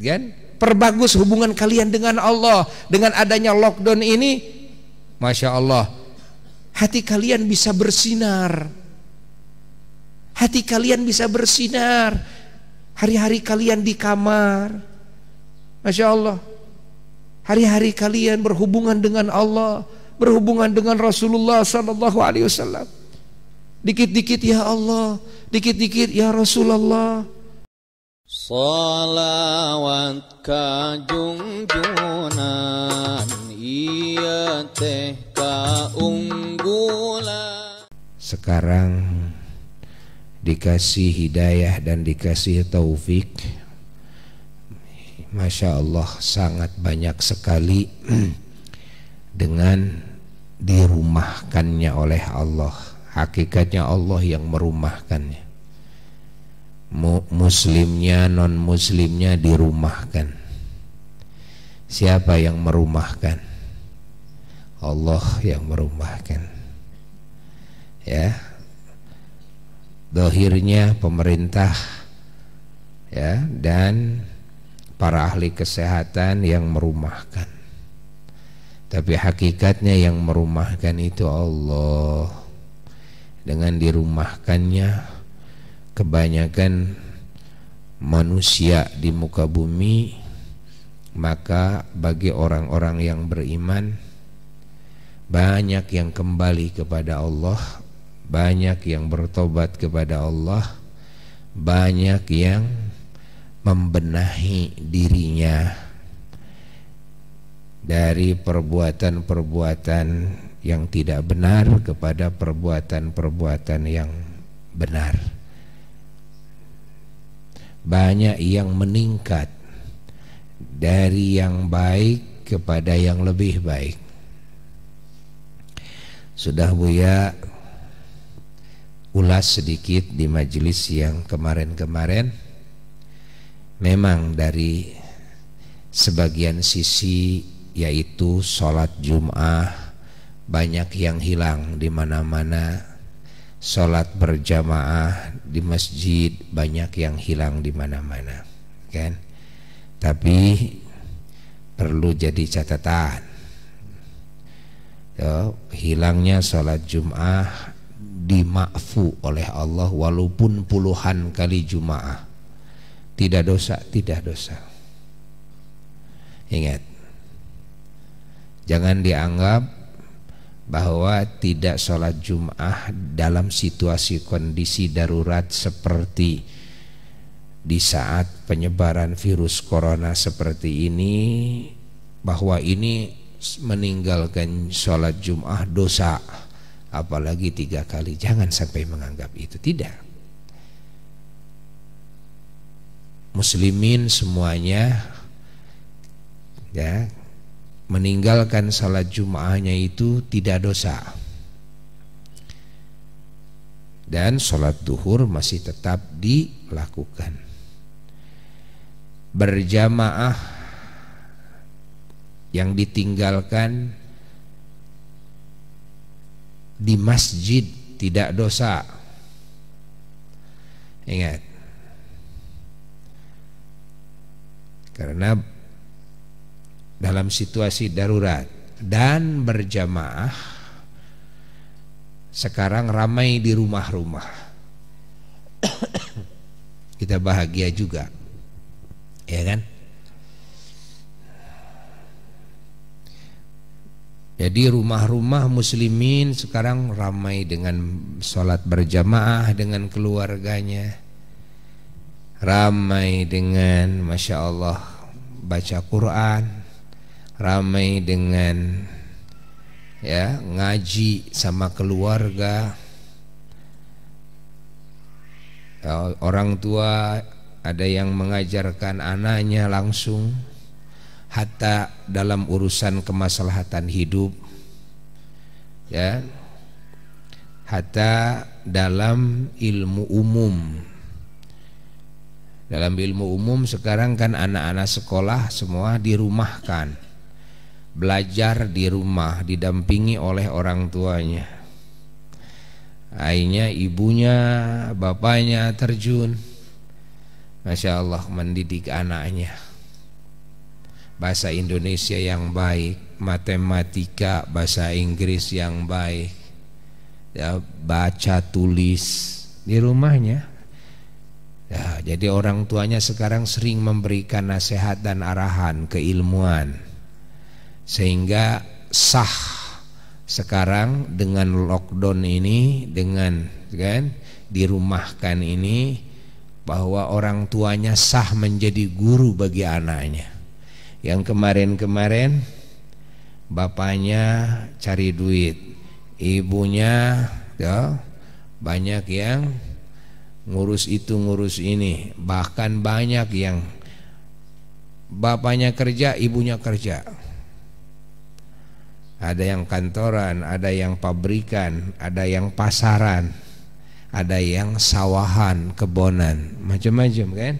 kan perbagus hubungan kalian dengan Allah dengan adanya lockdown ini Masya Allah hati kalian bisa bersinar hati kalian bisa bersinar hari-hari kalian di kamar Masya Allah hari-hari kalian berhubungan dengan Allah berhubungan dengan Rasulullah Sallallahu Alaihi Wasallam dikit-dikit ya Allah dikit-dikit ya Rasulullah Salawat kajung junan ia teh unggulan Sekarang dikasih hidayah dan dikasih taufik Masya Allah sangat banyak sekali dengan dirumahkannya oleh Allah hakikatnya Allah yang merumahkannya muslimnya non muslimnya dirumahkan siapa yang merumahkan Allah yang merumahkan ya dohirnya pemerintah ya dan para ahli kesehatan yang merumahkan tapi hakikatnya yang merumahkan itu Allah dengan dirumahkannya kebanyakan manusia di muka bumi maka bagi orang-orang yang beriman banyak yang kembali kepada Allah banyak yang bertobat kepada Allah banyak yang membenahi dirinya dari perbuatan-perbuatan yang tidak benar kepada perbuatan-perbuatan yang benar banyak yang meningkat dari yang baik kepada yang lebih baik. Sudah Buya ulas sedikit di majelis yang kemarin-kemarin. Memang dari sebagian sisi yaitu sholat Jum'ah banyak yang hilang di mana-mana sholat berjamaah di masjid banyak yang hilang di mana-mana kan tapi perlu jadi catatan Tuh, hilangnya sholat jum'ah dimakfu oleh Allah walaupun puluhan kali jum'ah tidak dosa tidak dosa ingat jangan dianggap bahwa tidak sholat Jum'ah dalam situasi kondisi darurat seperti di saat penyebaran virus corona seperti ini bahwa ini meninggalkan sholat Jum'ah dosa apalagi tiga kali jangan sampai menganggap itu tidak muslimin semuanya ya meninggalkan salat jumaahnya itu tidak dosa dan sholat duhur masih tetap dilakukan berjamaah yang ditinggalkan di masjid tidak dosa ingat karena dalam situasi darurat dan berjamaah sekarang ramai di rumah-rumah kita bahagia juga ya kan Jadi rumah-rumah muslimin sekarang ramai dengan sholat berjamaah dengan keluarganya Ramai dengan Masya Allah baca Quran ramai dengan ya ngaji sama keluarga ya, orang tua ada yang mengajarkan anaknya langsung hatta dalam urusan kemaslahatan hidup ya hatta dalam ilmu umum dalam ilmu umum sekarang kan anak-anak sekolah semua dirumahkan belajar di rumah didampingi oleh orang tuanya Akhirnya ibunya, bapaknya terjun Masya Allah mendidik anaknya Bahasa Indonesia yang baik Matematika, bahasa Inggris yang baik ya, Baca tulis di rumahnya Ya, jadi orang tuanya sekarang sering memberikan nasihat dan arahan keilmuan sehingga sah sekarang dengan lockdown ini dengan kan dirumahkan ini bahwa orang tuanya sah menjadi guru bagi anaknya yang kemarin-kemarin bapaknya cari duit ibunya ya banyak yang ngurus itu ngurus ini bahkan banyak yang bapaknya kerja ibunya kerja ada yang kantoran, ada yang pabrikan, ada yang pasaran, ada yang sawahan, kebonan, macam-macam kan?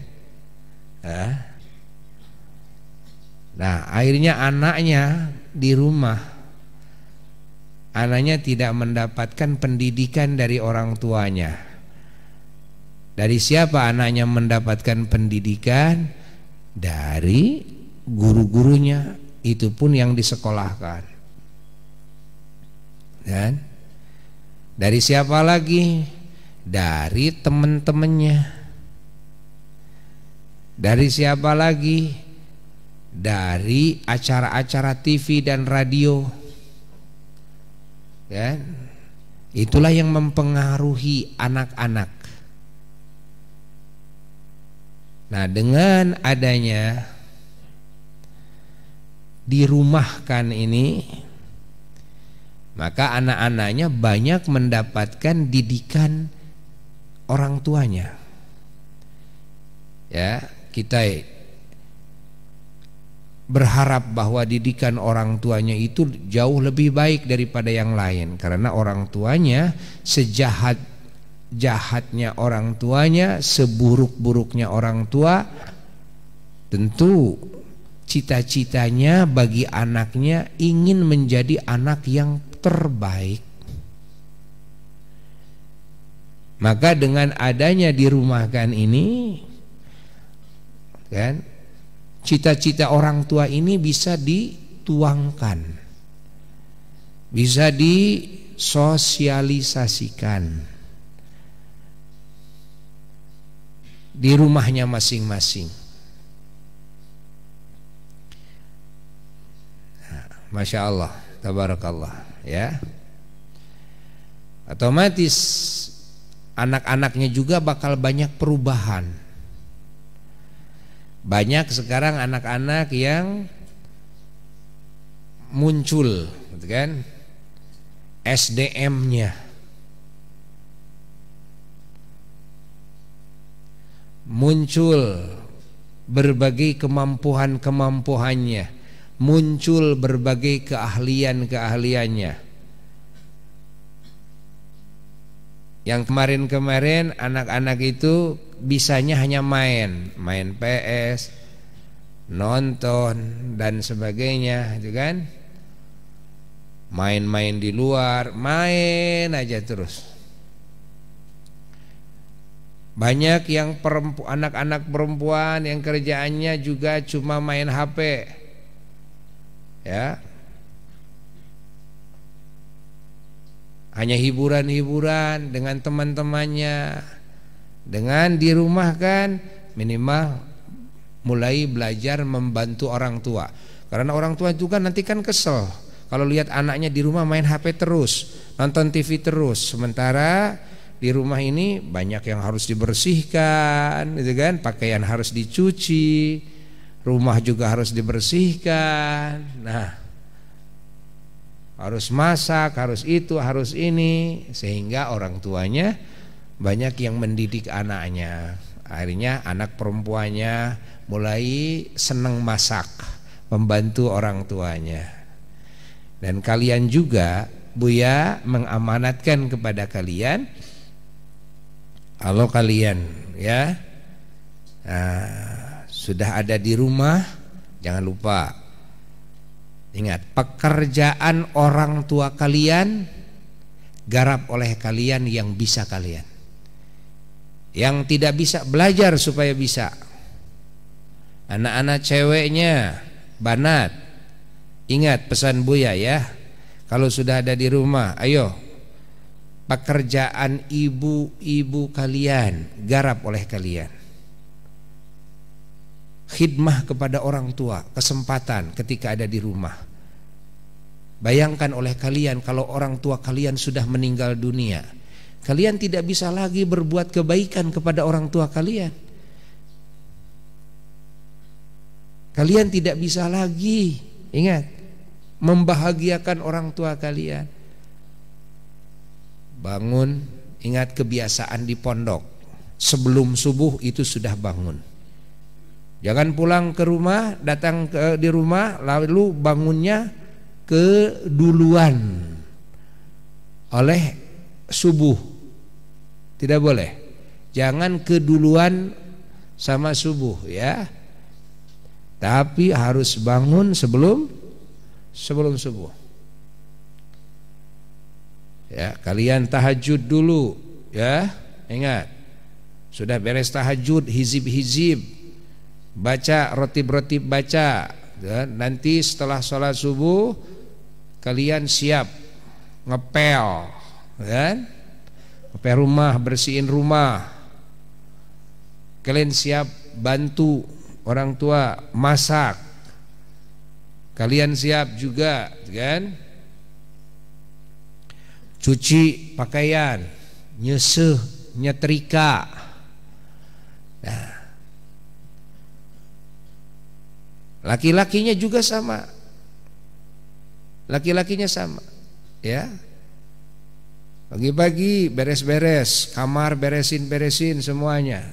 Nah, akhirnya anaknya di rumah, anaknya tidak mendapatkan pendidikan dari orang tuanya. Dari siapa anaknya mendapatkan pendidikan? Dari guru-gurunya, itu pun yang disekolahkan. Dan dari siapa lagi? Dari teman-temannya. Dari siapa lagi? Dari acara-acara TV dan radio. Ya. Itulah yang mempengaruhi anak-anak. Nah, dengan adanya dirumahkan ini maka anak-anaknya banyak mendapatkan didikan orang tuanya. Ya, kita berharap bahwa didikan orang tuanya itu jauh lebih baik daripada yang lain karena orang tuanya sejahat jahatnya orang tuanya, seburuk-buruknya orang tua, tentu cita-citanya bagi anaknya ingin menjadi anak yang terbaik. Maka dengan adanya dirumahkan ini kan cita-cita orang tua ini bisa dituangkan. Bisa disosialisasikan di rumahnya masing-masing. Nah, Masya Allah, tabarakallah ya otomatis anak-anaknya juga bakal banyak perubahan banyak sekarang anak-anak yang muncul gitu kan SDM-nya muncul berbagai kemampuan-kemampuannya muncul berbagai keahlian-keahliannya. Yang kemarin-kemarin anak-anak itu bisanya hanya main, main PS, nonton dan sebagainya, gitu kan? Main-main di luar, main aja terus. Banyak yang anak-anak perempuan yang kerjaannya juga cuma main HP ya hanya hiburan-hiburan dengan teman-temannya dengan di rumah kan minimal mulai belajar membantu orang tua karena orang tua juga nanti kan kesel kalau lihat anaknya di rumah main HP terus nonton TV terus sementara di rumah ini banyak yang harus dibersihkan gitu kan pakaian harus dicuci rumah juga harus dibersihkan. Nah, harus masak, harus itu, harus ini, sehingga orang tuanya banyak yang mendidik anaknya. Akhirnya anak perempuannya mulai senang masak, membantu orang tuanya. Dan kalian juga Buya mengamanatkan kepada kalian kalau kalian ya nah, sudah ada di rumah jangan lupa ingat pekerjaan orang tua kalian garap oleh kalian yang bisa kalian yang tidak bisa belajar supaya bisa anak-anak ceweknya banat ingat pesan Buya ya kalau sudah ada di rumah ayo pekerjaan ibu-ibu kalian garap oleh kalian khidmah kepada orang tua, kesempatan ketika ada di rumah. Bayangkan oleh kalian kalau orang tua kalian sudah meninggal dunia, kalian tidak bisa lagi berbuat kebaikan kepada orang tua kalian. Kalian tidak bisa lagi, ingat, membahagiakan orang tua kalian. Bangun, ingat kebiasaan di pondok. Sebelum subuh itu sudah bangun Jangan pulang ke rumah, datang ke di rumah lalu bangunnya keduluan oleh subuh. Tidak boleh. Jangan keduluan sama subuh ya. Tapi harus bangun sebelum sebelum subuh. Ya, kalian tahajud dulu ya. Ingat. Sudah beres tahajud hizib-hizib baca roti roti baca ya, nanti setelah sholat subuh kalian siap ngepel ya kan ngepel rumah bersihin rumah kalian siap bantu orang tua masak kalian siap juga ya kan cuci pakaian nyusu nyetrika Laki-lakinya juga sama. Laki-lakinya sama. Ya. Pagi-pagi beres-beres, kamar beresin-beresin semuanya.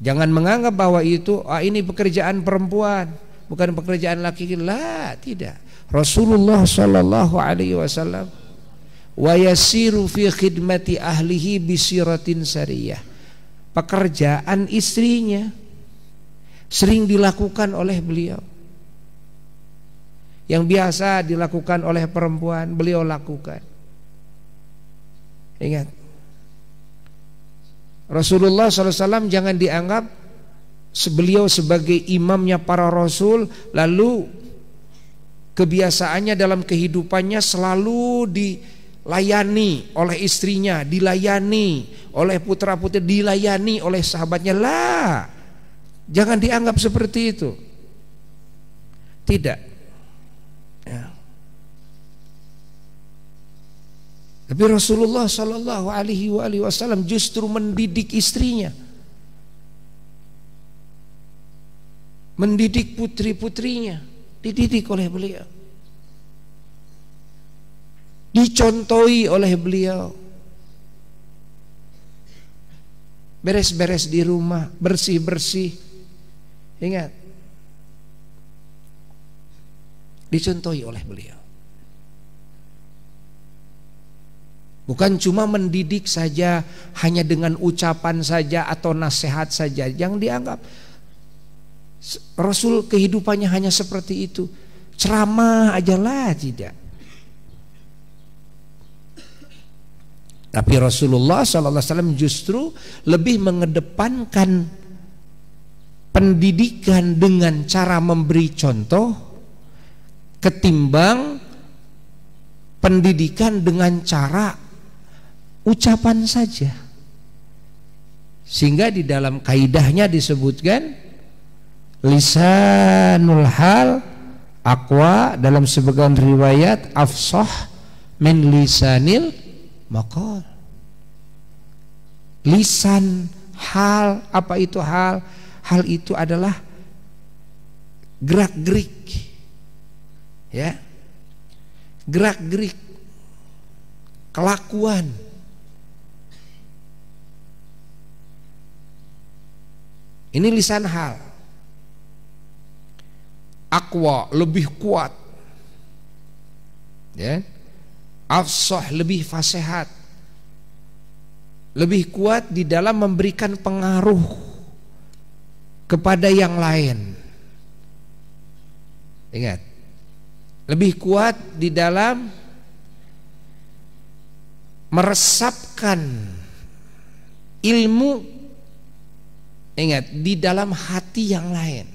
Jangan menganggap bahwa itu ah ini pekerjaan perempuan, bukan pekerjaan laki-laki. Lah, tidak. Rasulullah sallallahu alaihi wasallam wa yasiru fi khidmati ahlihi bisiratin syariah. Pekerjaan istrinya sering dilakukan oleh beliau. Yang biasa dilakukan oleh perempuan, beliau lakukan. Ingat. Rasulullah SAW jangan dianggap beliau sebagai imamnya para rasul lalu kebiasaannya dalam kehidupannya selalu dilayani oleh istrinya, dilayani oleh putra-putri, dilayani oleh sahabatnya lah. Jangan dianggap seperti itu. Tidak. Ya. Tapi Rasulullah Shallallahu Alaihi Wasallam justru mendidik istrinya, mendidik putri putrinya, dididik oleh beliau, dicontohi oleh beliau. Beres-beres di rumah, bersih-bersih, Ingat. Dicontohi oleh beliau. Bukan cuma mendidik saja hanya dengan ucapan saja atau nasihat saja. yang dianggap Rasul kehidupannya hanya seperti itu. Ceramah lah tidak. Tapi Rasulullah SAW justru lebih mengedepankan pendidikan dengan cara memberi contoh ketimbang pendidikan dengan cara ucapan saja sehingga di dalam kaidahnya disebutkan lisanul hal akwa dalam sebagian riwayat afsah min lisanil makol lisan hal apa itu hal hal itu adalah gerak-gerik. Ya. Gerak-gerik kelakuan Ini lisan hal. Akwa lebih kuat. Ya. Afsah lebih fasihat, Lebih kuat di dalam memberikan pengaruh kepada yang lain. Ingat, lebih kuat di dalam meresapkan ilmu ingat di dalam hati yang lain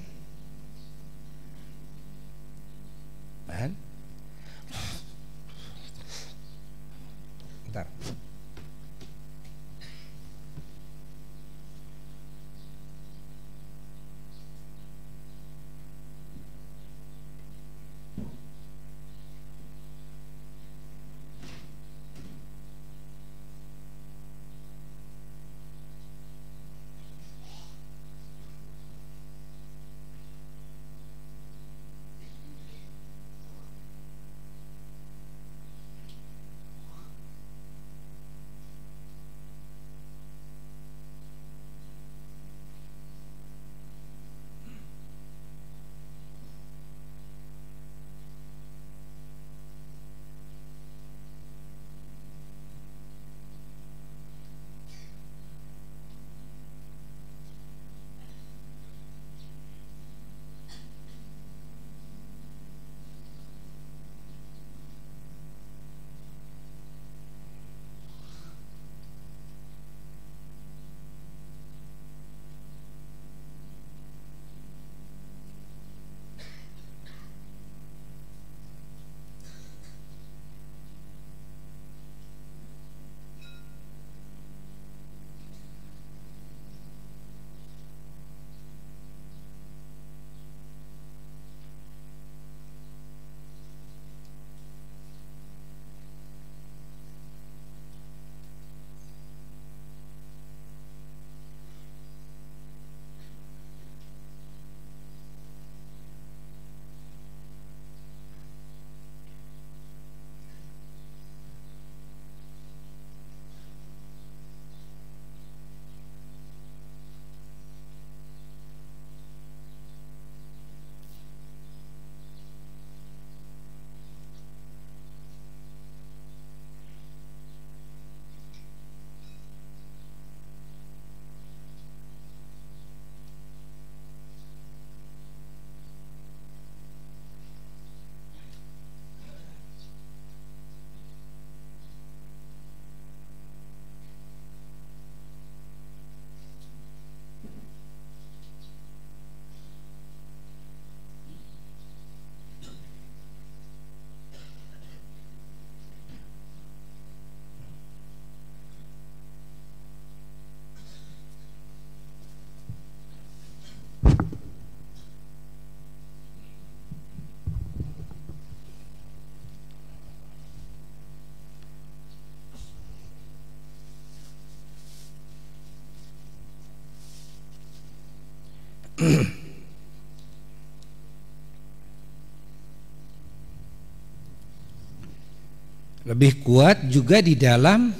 lebih kuat juga di dalam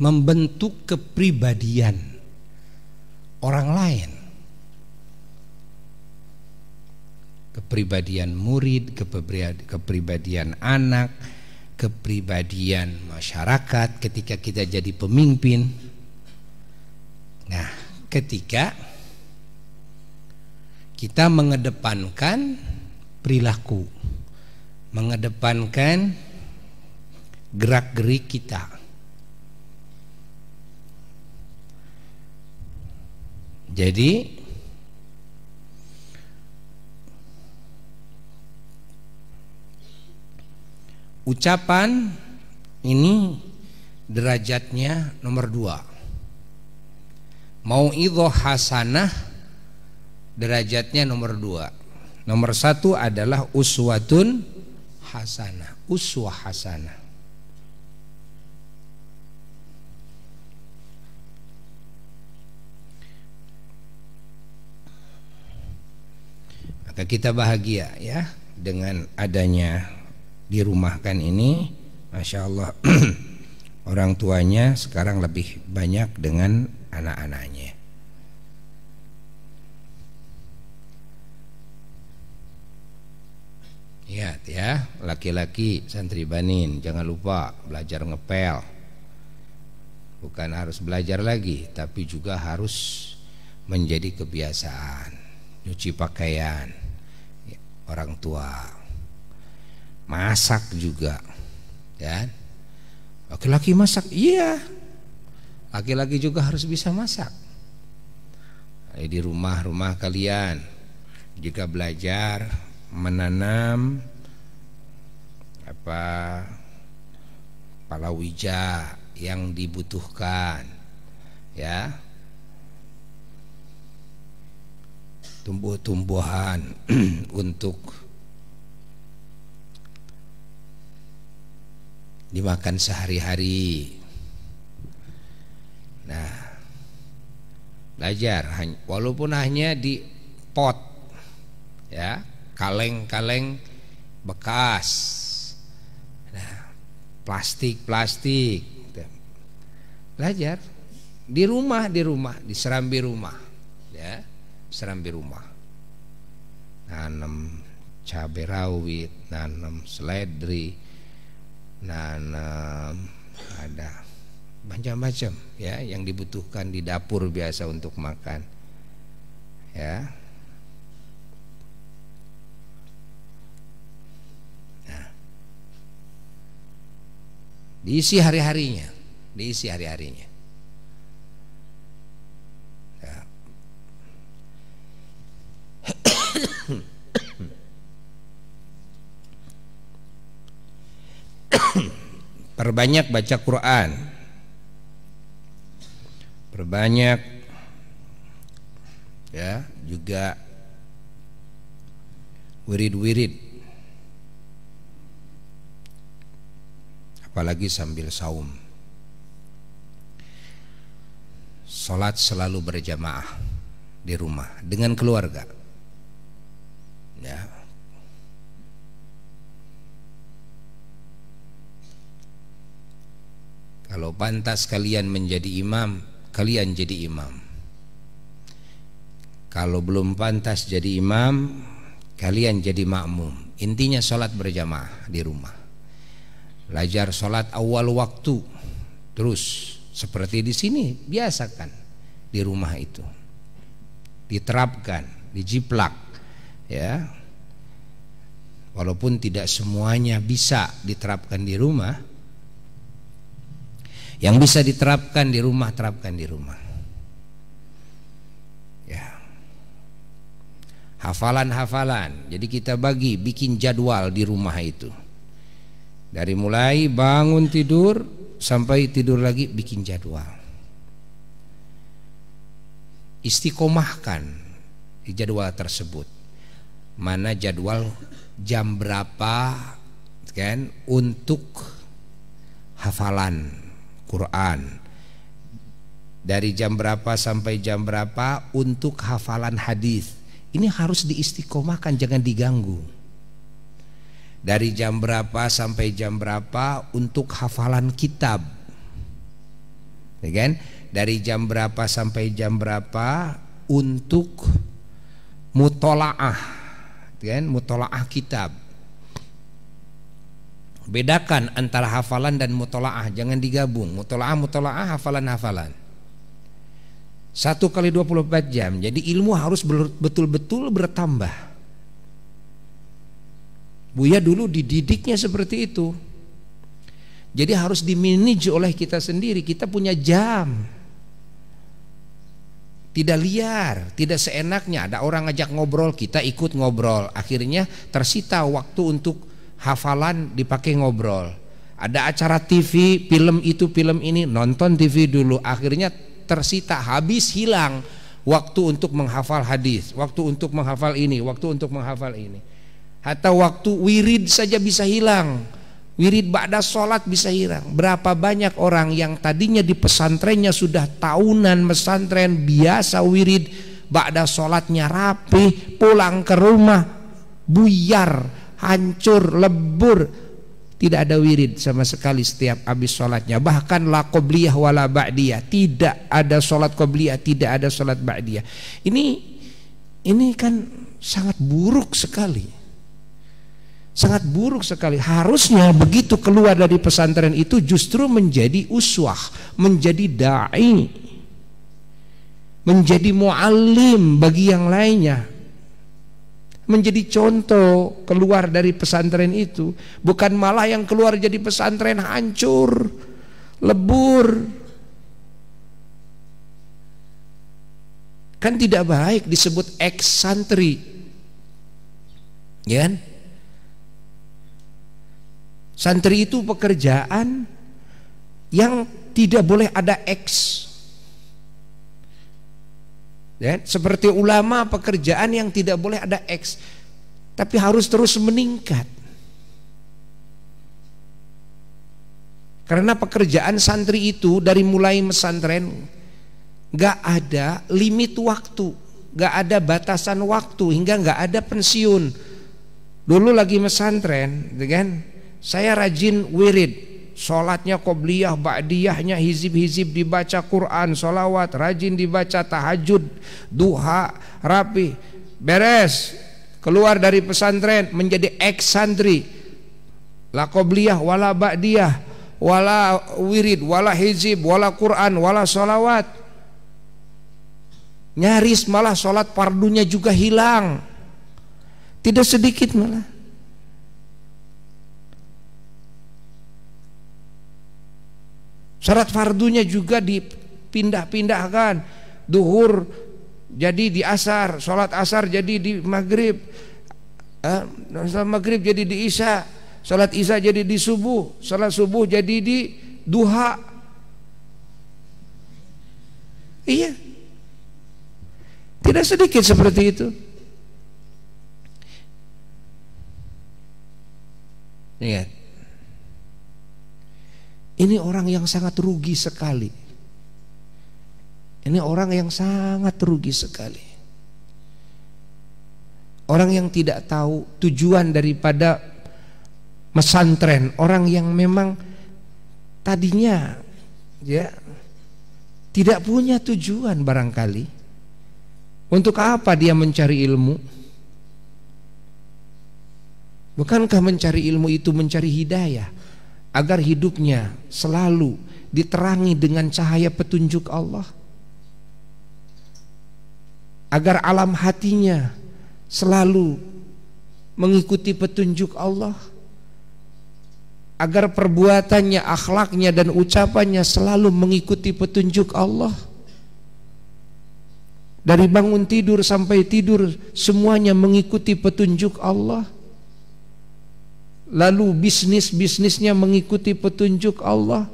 membentuk kepribadian orang lain. Kepribadian murid, kepribadian anak, kepribadian masyarakat ketika kita jadi pemimpin ketika kita mengedepankan perilaku, mengedepankan gerak-gerik kita. Jadi ucapan ini derajatnya nomor dua mau itu hasanah derajatnya nomor dua nomor satu adalah uswatun hasanah uswah hasanah maka kita bahagia ya dengan adanya dirumahkan ini Masya Allah orang tuanya sekarang lebih banyak dengan anak-anaknya. ingat ya, laki-laki santri banin, jangan lupa belajar ngepel. Bukan harus belajar lagi, tapi juga harus menjadi kebiasaan. Nyuci pakaian orang tua. Masak juga, kan? Laki-laki masak, iya. Laki-laki juga harus bisa masak. Nah, di rumah-rumah kalian jika belajar menanam apa palawija yang dibutuhkan ya tumbuh-tumbuhan untuk dimakan sehari-hari Nah, belajar walaupun hanya di pot ya, kaleng-kaleng bekas. Nah, plastik-plastik. Gitu. Belajar di rumah, di rumah, di serambi rumah, ya. Serambi rumah. Nanam cabai rawit, nanam seledri, nanam ada macam-macam ya yang dibutuhkan di dapur biasa untuk makan ya nah. diisi hari-harinya diisi hari-harinya ya. perbanyak baca Quran banyak ya juga wirid-wirid apalagi sambil saum salat selalu berjamaah di rumah dengan keluarga ya Kalau pantas kalian menjadi imam kalian jadi imam. Kalau belum pantas jadi imam, kalian jadi makmum. Intinya sholat berjamaah di rumah. Belajar sholat awal waktu terus seperti di sini biasakan di rumah itu diterapkan dijiplak ya walaupun tidak semuanya bisa diterapkan di rumah yang bisa diterapkan di rumah terapkan di rumah. Ya. Hafalan-hafalan. Jadi kita bagi bikin jadwal di rumah itu. Dari mulai bangun tidur sampai tidur lagi bikin jadwal. Istiqomahkan di jadwal tersebut. Mana jadwal jam berapa kan untuk hafalan Quran dari jam berapa sampai jam berapa untuk hafalan hadis ini harus diistiqomahkan jangan diganggu dari jam berapa sampai jam berapa untuk hafalan kitab ya kan? dari jam berapa sampai jam berapa untuk mutolaah ya kan? mutolaah kitab Bedakan antara hafalan dan mutolaah Jangan digabung Mutolaah, mutolaah, hafalan, hafalan Satu kali 24 jam Jadi ilmu harus betul-betul bertambah Buya dulu dididiknya seperti itu Jadi harus diminij oleh kita sendiri Kita punya jam tidak liar, tidak seenaknya. Ada orang ngajak ngobrol, kita ikut ngobrol. Akhirnya tersita waktu untuk hafalan dipakai ngobrol ada acara TV film itu film ini nonton TV dulu akhirnya tersita habis hilang waktu untuk menghafal hadis waktu untuk menghafal ini waktu untuk menghafal ini atau waktu wirid saja bisa hilang wirid ba'da sholat bisa hilang berapa banyak orang yang tadinya di pesantrennya sudah tahunan pesantren biasa wirid ba'da sholatnya rapi pulang ke rumah buyar hancur, lebur, tidak ada wirid sama sekali setiap habis sholatnya. Bahkan la qobliyah la ba'diyah, tidak ada sholat qobliyah, tidak ada sholat ba'diyah. Ini ini kan sangat buruk sekali. Sangat buruk sekali. Harusnya begitu keluar dari pesantren itu justru menjadi uswah, menjadi dai, menjadi mu'alim bagi yang lainnya menjadi contoh keluar dari pesantren itu bukan malah yang keluar jadi pesantren hancur lebur kan tidak baik disebut ex santri ya kan? santri itu pekerjaan yang tidak boleh ada ex Ya, seperti ulama pekerjaan yang tidak boleh ada X tapi harus terus meningkat. Karena pekerjaan santri itu dari mulai mesantren gak ada limit waktu, gak ada batasan waktu hingga gak ada pensiun. Dulu lagi mesantren, dengan gitu Saya rajin wirid, Sholatnya kobliyah, ba'diyahnya hizib-hizib dibaca Quran, sholawat, rajin dibaca tahajud, duha, rapi, beres. Keluar dari pesantren menjadi eksantri. La kobliyah, wala ba'diyah, wala wirid, wala hizib, wala Quran, wala sholawat. Nyaris malah sholat pardunya juga hilang. Tidak sedikit malah. Syarat fardunya juga dipindah-pindahkan. Duhur jadi di asar, sholat asar jadi di maghrib, eh, sholat maghrib jadi di isya, sholat isya jadi di subuh, sholat subuh jadi di duha. Iya, tidak sedikit seperti itu. Lihat. Ini orang yang sangat rugi sekali. Ini orang yang sangat rugi sekali. Orang yang tidak tahu tujuan daripada mesantren, orang yang memang tadinya ya tidak punya tujuan barangkali. Untuk apa dia mencari ilmu? Bukankah mencari ilmu itu mencari hidayah? agar hidupnya selalu diterangi dengan cahaya petunjuk Allah agar alam hatinya selalu mengikuti petunjuk Allah agar perbuatannya, akhlaknya dan ucapannya selalu mengikuti petunjuk Allah dari bangun tidur sampai tidur semuanya mengikuti petunjuk Allah lalu bisnis-bisnisnya mengikuti petunjuk Allah,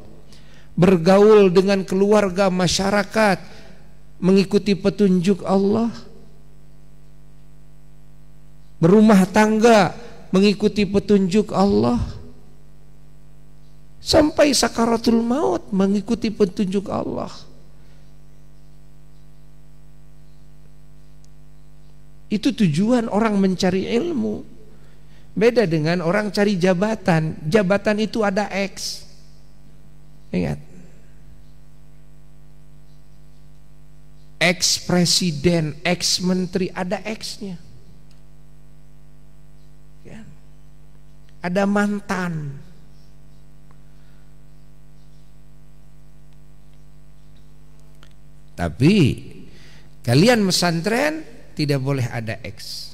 bergaul dengan keluarga masyarakat mengikuti petunjuk Allah, berumah tangga mengikuti petunjuk Allah, sampai sakaratul maut mengikuti petunjuk Allah. Itu tujuan orang mencari ilmu. Beda dengan orang cari jabatan. Jabatan itu ada X. Ingat. Ex presiden, ex menteri, ada X-nya. Ya. Ada mantan. Tapi kalian pesantren tidak boleh ada X.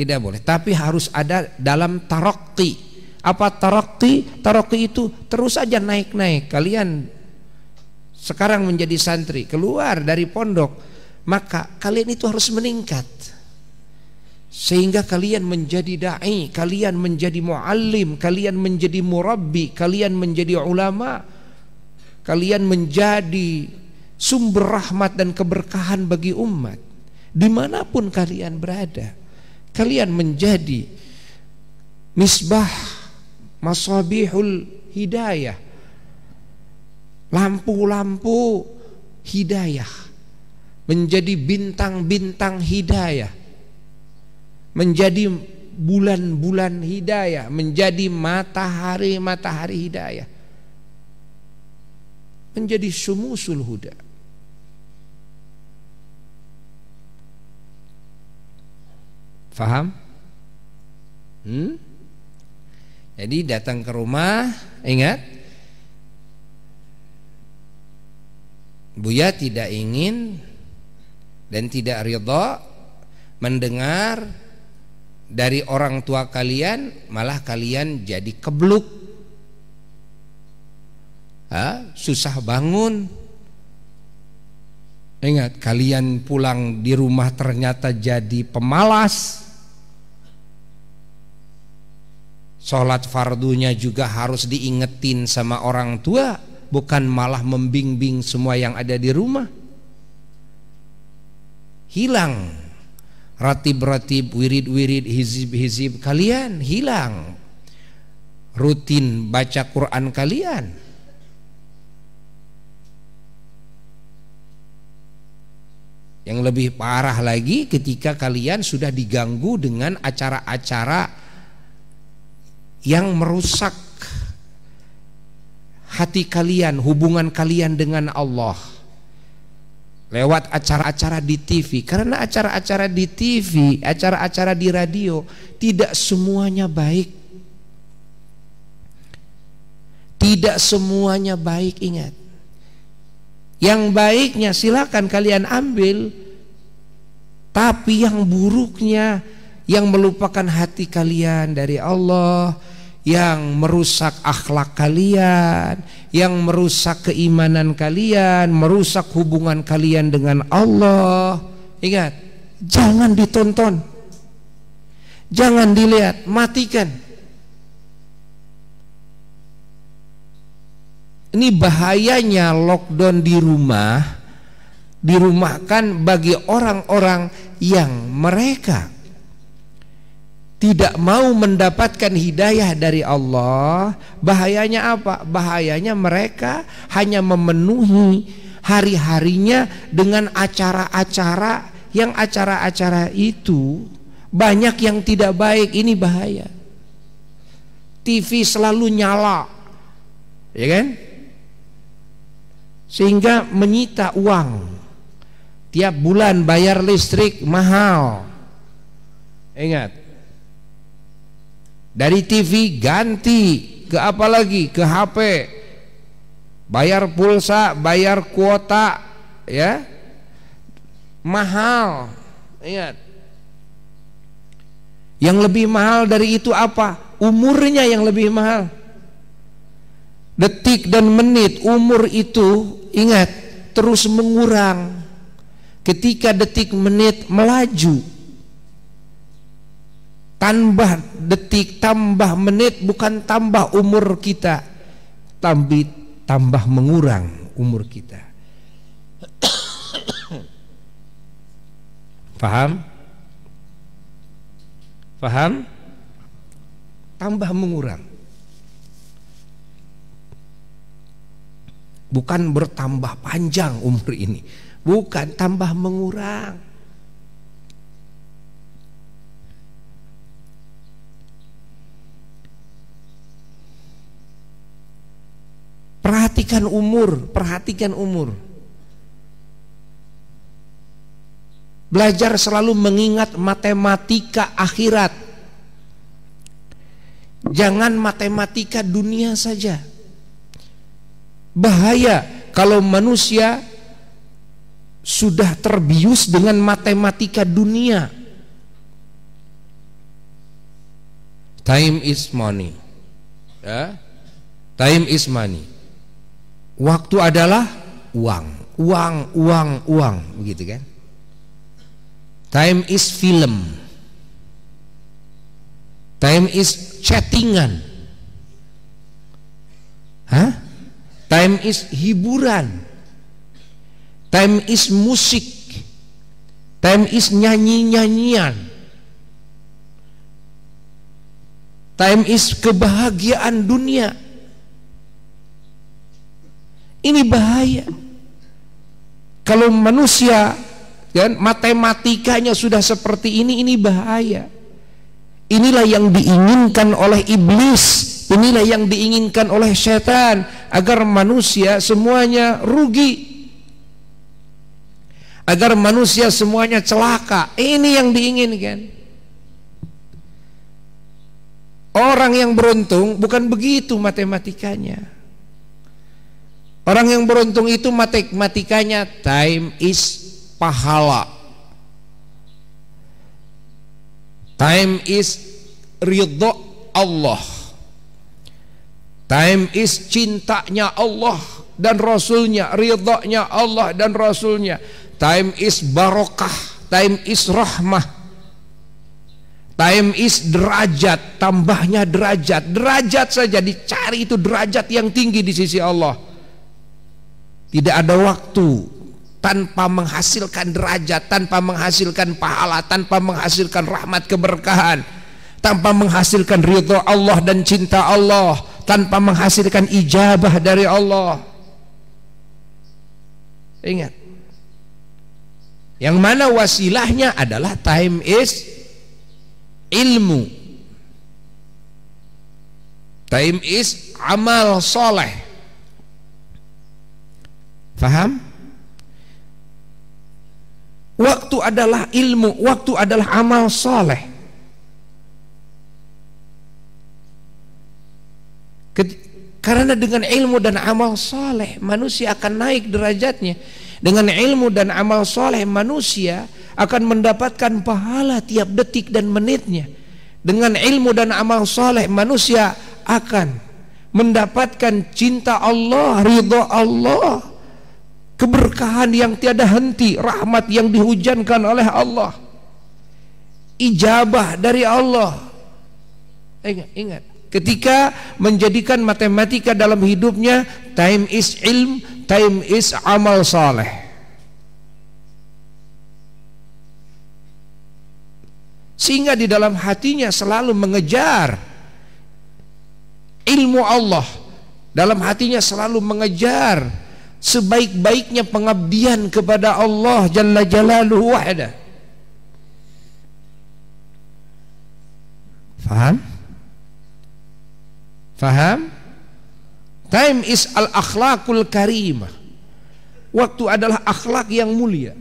Tidak boleh, tapi harus ada dalam tarokti Apa tarokti tarokti itu terus saja naik-naik. Kalian sekarang menjadi santri, keluar dari pondok, maka kalian itu harus meningkat. Sehingga kalian menjadi da'i, kalian menjadi muallim, kalian menjadi murabi kalian menjadi ulama, kalian menjadi sumber rahmat dan keberkahan bagi umat dimanapun kalian berada kalian menjadi misbah masabihul hidayah lampu-lampu hidayah menjadi bintang-bintang hidayah menjadi bulan-bulan hidayah menjadi matahari-matahari hidayah menjadi sumusul huda Faham? Hmm? Jadi datang ke rumah, ingat Buya tidak ingin dan tidak ridho mendengar dari orang tua kalian malah kalian jadi kebluk. susah bangun. Ingat, kalian pulang di rumah ternyata jadi pemalas. Sholat fardunya juga harus diingetin sama orang tua, bukan malah membimbing semua yang ada di rumah. Hilang ratib-ratib, wirid-wirid, hizib-hizib kalian hilang. Rutin baca Quran kalian Yang lebih parah lagi ketika kalian sudah diganggu dengan acara-acara yang merusak hati kalian, hubungan kalian dengan Allah. Lewat acara-acara di TV, karena acara-acara di TV, acara-acara di radio, tidak semuanya baik. Tidak semuanya baik, ingat yang baiknya silakan kalian ambil Tapi yang buruknya Yang melupakan hati kalian dari Allah Yang merusak akhlak kalian Yang merusak keimanan kalian Merusak hubungan kalian dengan Allah Ingat Jangan ditonton Jangan dilihat Matikan ini bahayanya lockdown di rumah dirumahkan bagi orang-orang yang mereka tidak mau mendapatkan hidayah dari Allah bahayanya apa bahayanya mereka hanya memenuhi hari-harinya dengan acara-acara yang acara-acara itu banyak yang tidak baik ini bahaya TV selalu nyala ya kan sehingga menyita uang tiap bulan bayar listrik mahal ingat dari TV ganti ke apa lagi ke HP bayar pulsa bayar kuota ya mahal ingat yang lebih mahal dari itu apa umurnya yang lebih mahal detik dan menit umur itu ingat terus mengurang ketika detik menit melaju tambah detik tambah menit bukan tambah umur kita tapi tambah mengurang umur kita paham paham tambah mengurang Bukan bertambah panjang umur ini, bukan tambah mengurang. Perhatikan umur, perhatikan umur. Belajar selalu mengingat matematika akhirat. Jangan matematika dunia saja. Bahaya kalau manusia sudah terbius dengan matematika dunia. Time is money. Ya. Time is money. Waktu adalah uang, uang, uang, uang, begitu kan? Time is film. Time is chattingan. Hah? Time is hiburan. Time is musik. Time is nyanyi-nyanyian. Time is kebahagiaan dunia. Ini bahaya. Kalau manusia dan matematikanya sudah seperti ini, ini bahaya. Inilah yang diinginkan oleh iblis Inilah yang diinginkan oleh setan agar manusia semuanya rugi. Agar manusia semuanya celaka. Ini yang diinginkan. Orang yang beruntung bukan begitu matematikanya. Orang yang beruntung itu matematikanya time is pahala. Time is ridho Allah. Time is cintanya Allah dan Rasulnya, ridhonya Allah dan Rasulnya. Time is barokah, time is rahmah. Time is derajat, tambahnya derajat. Derajat saja dicari itu derajat yang tinggi di sisi Allah. Tidak ada waktu tanpa menghasilkan derajat, tanpa menghasilkan pahala, tanpa menghasilkan rahmat keberkahan, tanpa menghasilkan ridho Allah dan cinta Allah tanpa menghasilkan ijabah dari Allah. Ingat. Yang mana wasilahnya adalah time is ilmu. Time is amal soleh. Faham? Waktu adalah ilmu, waktu adalah amal soleh. Karena dengan ilmu dan amal soleh manusia akan naik derajatnya. Dengan ilmu dan amal soleh manusia akan mendapatkan pahala tiap detik dan menitnya. Dengan ilmu dan amal soleh manusia akan mendapatkan cinta Allah, ridho Allah, keberkahan yang tiada henti, rahmat yang dihujankan oleh Allah, ijabah dari Allah. Ingat, ingat ketika menjadikan matematika dalam hidupnya time is ilm time is amal saleh sehingga di dalam hatinya selalu mengejar ilmu Allah dalam hatinya selalu mengejar sebaik-baiknya pengabdian kepada Allah jalla jalaluhu wahda faham Faham? Time is al akhlakul karimah. Waktu adalah akhlak yang mulia.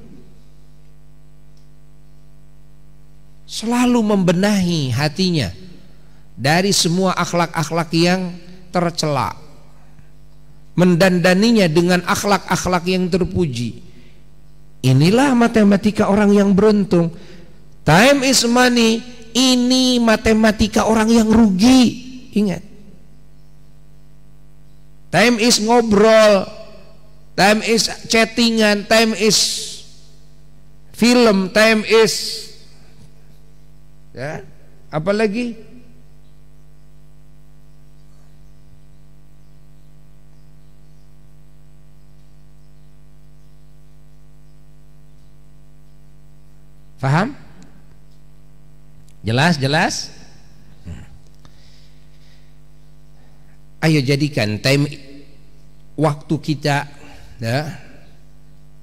Selalu membenahi hatinya dari semua akhlak-akhlak yang tercela. Mendandaninya dengan akhlak-akhlak yang terpuji. Inilah matematika orang yang beruntung. Time is money. Ini matematika orang yang rugi. Ingat time is ngobrol time is chattingan time is film time is ya apalagi Faham? Jelas, jelas? Ayo jadikan time waktu kita ya,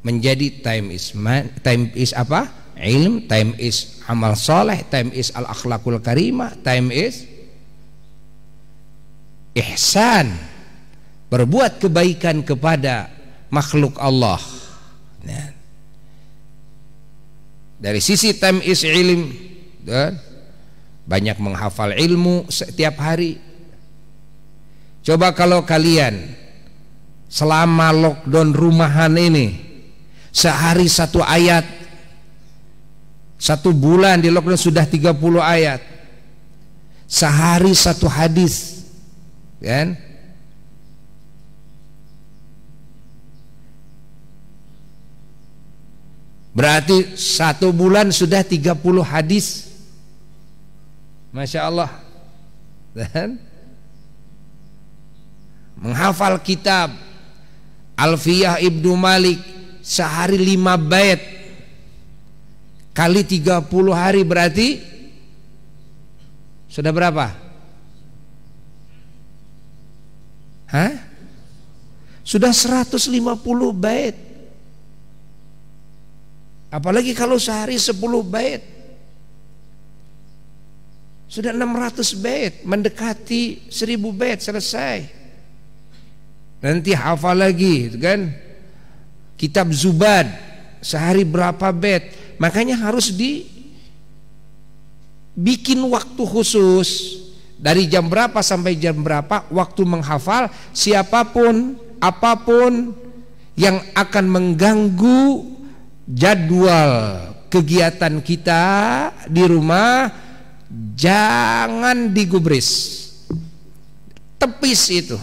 menjadi time is man, time is apa? Ilm, time is amal soleh, time is al akhlakul karimah, time is ihsan. Berbuat kebaikan kepada makhluk Allah. ya. Dari sisi time is ilm, dan ya, banyak menghafal ilmu setiap hari, Coba kalau kalian selama lockdown rumahan ini sehari satu ayat satu bulan di lockdown sudah 30 ayat sehari satu hadis kan berarti satu bulan sudah 30 hadis Masya Allah dan menghafal kitab Alfiyah Ibnu Malik sehari lima bait kali 30 hari berarti sudah berapa? Hah? Sudah 150 bait. Apalagi kalau sehari 10 bait. Sudah 600 bait, mendekati 1000 bait selesai. Nanti hafal lagi gitu kan Kitab Zubad Sehari berapa bed Makanya harus di Bikin waktu khusus Dari jam berapa sampai jam berapa Waktu menghafal Siapapun Apapun Yang akan mengganggu Jadwal Kegiatan kita Di rumah Jangan digubris Tepis itu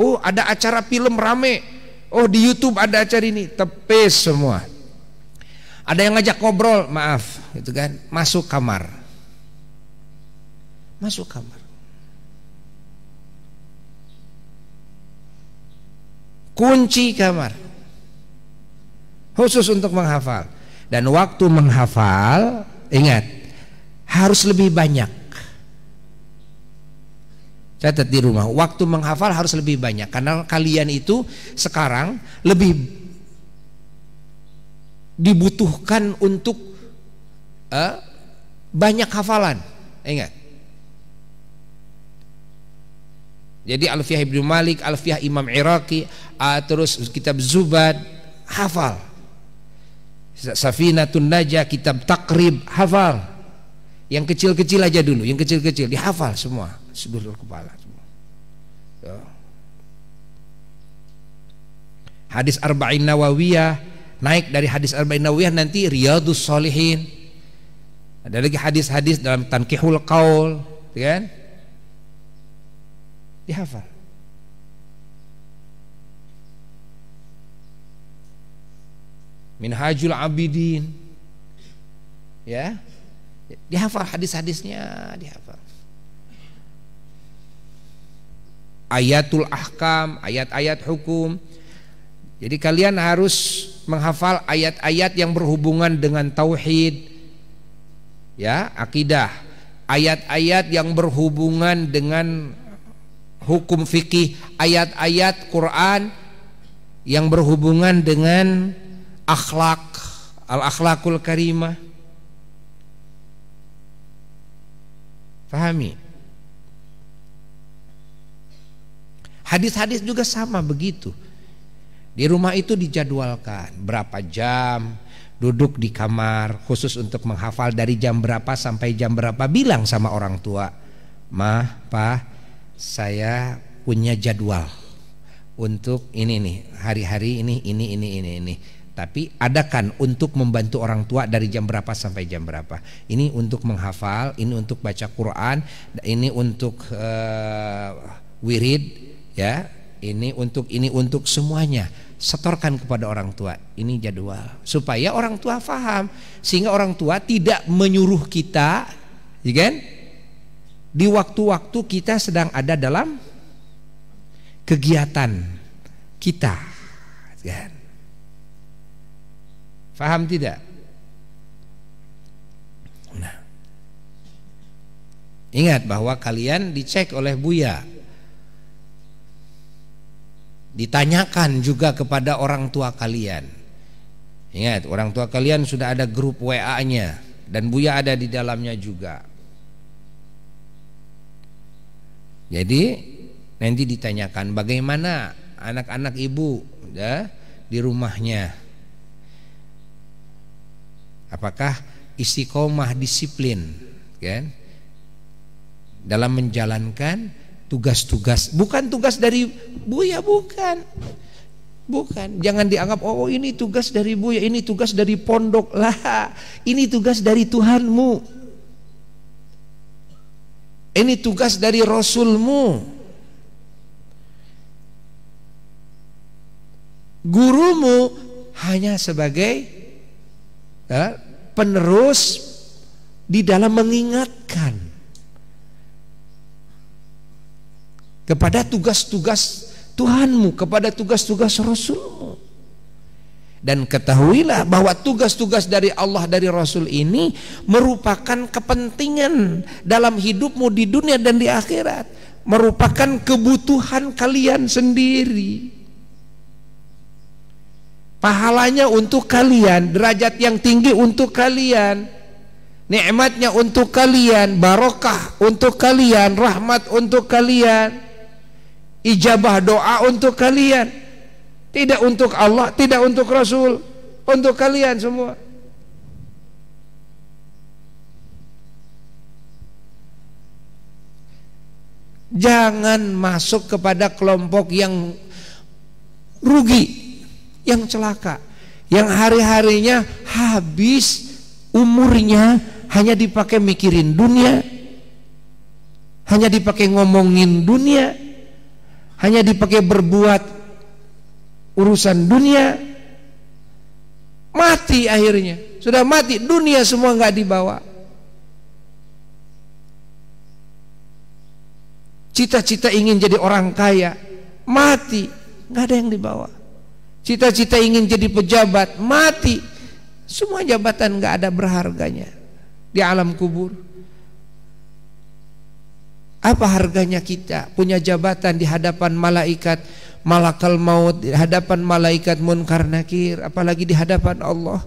Oh ada acara film rame Oh di Youtube ada acara ini tepis semua Ada yang ngajak ngobrol Maaf itu kan Masuk kamar Masuk kamar Kunci kamar Khusus untuk menghafal Dan waktu menghafal Ingat Harus lebih banyak Catat di rumah. Waktu menghafal harus lebih banyak karena kalian itu sekarang lebih dibutuhkan untuk uh, banyak hafalan. Ingat. Jadi Alfiah Ibnu Malik, Alfiah Imam Iraqi, uh, terus kitab Zubad, hafal. Safinatun Najah, kitab Takrib, hafal. Yang kecil-kecil aja dulu, yang kecil-kecil dihafal semua sedulur kepala semua. Ya. Hadis Arba'in Nawawiyah naik dari hadis Arba'in Nawawiyah nanti Riyadus Solihin. Ada lagi hadis-hadis dalam Tankihul Qaul, gitu kan? Dihafal. Minhajul Abidin. Ya. Dihafal hadis-hadisnya, dihafal. ayatul ahkam, ayat-ayat hukum. Jadi kalian harus menghafal ayat-ayat yang berhubungan dengan tauhid ya, akidah. Ayat-ayat yang berhubungan dengan hukum fikih, ayat-ayat Quran yang berhubungan dengan akhlak, al-akhlakul karimah. Fahami? Hadis-hadis juga sama begitu. Di rumah itu dijadwalkan berapa jam duduk di kamar khusus untuk menghafal dari jam berapa sampai jam berapa bilang sama orang tua. Mah, Pak, saya punya jadwal untuk ini nih, hari-hari ini ini ini ini ini. Tapi adakan untuk membantu orang tua dari jam berapa sampai jam berapa. Ini untuk menghafal, ini untuk baca Quran, ini untuk uh, wirid, ya ini untuk ini untuk semuanya setorkan kepada orang tua ini jadwal supaya orang tua faham sehingga orang tua tidak menyuruh kita ya kan di waktu-waktu kita sedang ada dalam kegiatan kita ya kan faham tidak nah ingat bahwa kalian dicek oleh Buya ditanyakan juga kepada orang tua kalian. Ingat, orang tua kalian sudah ada grup WA-nya dan Buya ada di dalamnya juga. Jadi nanti ditanyakan bagaimana anak-anak ibu ya, di rumahnya. Apakah istiqomah disiplin kan dalam menjalankan tugas-tugas bukan tugas dari Buya bukan bukan jangan dianggap oh ini tugas dari Buya ini tugas dari pondok lah ini tugas dari Tuhanmu ini tugas dari Rasulmu gurumu hanya sebagai eh, penerus di dalam mengingatkan kepada tugas-tugas Tuhanmu, kepada tugas-tugas Rasulmu. Dan ketahuilah bahwa tugas-tugas dari Allah dari Rasul ini merupakan kepentingan dalam hidupmu di dunia dan di akhirat, merupakan kebutuhan kalian sendiri. Pahalanya untuk kalian, derajat yang tinggi untuk kalian nikmatnya untuk kalian, barokah untuk kalian, rahmat untuk kalian ijabah doa untuk kalian tidak untuk Allah tidak untuk Rasul untuk kalian semua jangan masuk kepada kelompok yang rugi yang celaka yang hari-harinya habis umurnya hanya dipakai mikirin dunia hanya dipakai ngomongin dunia hanya dipakai berbuat urusan dunia mati akhirnya sudah mati dunia semua nggak dibawa cita-cita ingin jadi orang kaya mati nggak ada yang dibawa cita-cita ingin jadi pejabat mati semua jabatan nggak ada berharganya di alam kubur apa harganya kita punya jabatan di hadapan malaikat malakal maut, di hadapan malaikat munkar nakir, apalagi di hadapan Allah?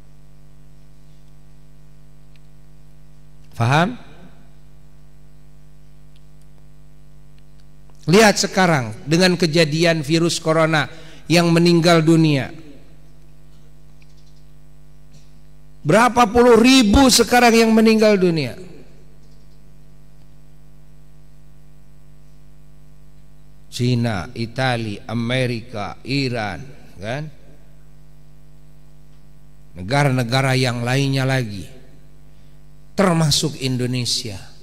Faham? Lihat sekarang dengan kejadian virus corona yang meninggal dunia Berapa puluh ribu sekarang yang meninggal dunia Cina, Italia, Amerika, Iran kan Negara-negara yang lainnya lagi Termasuk Indonesia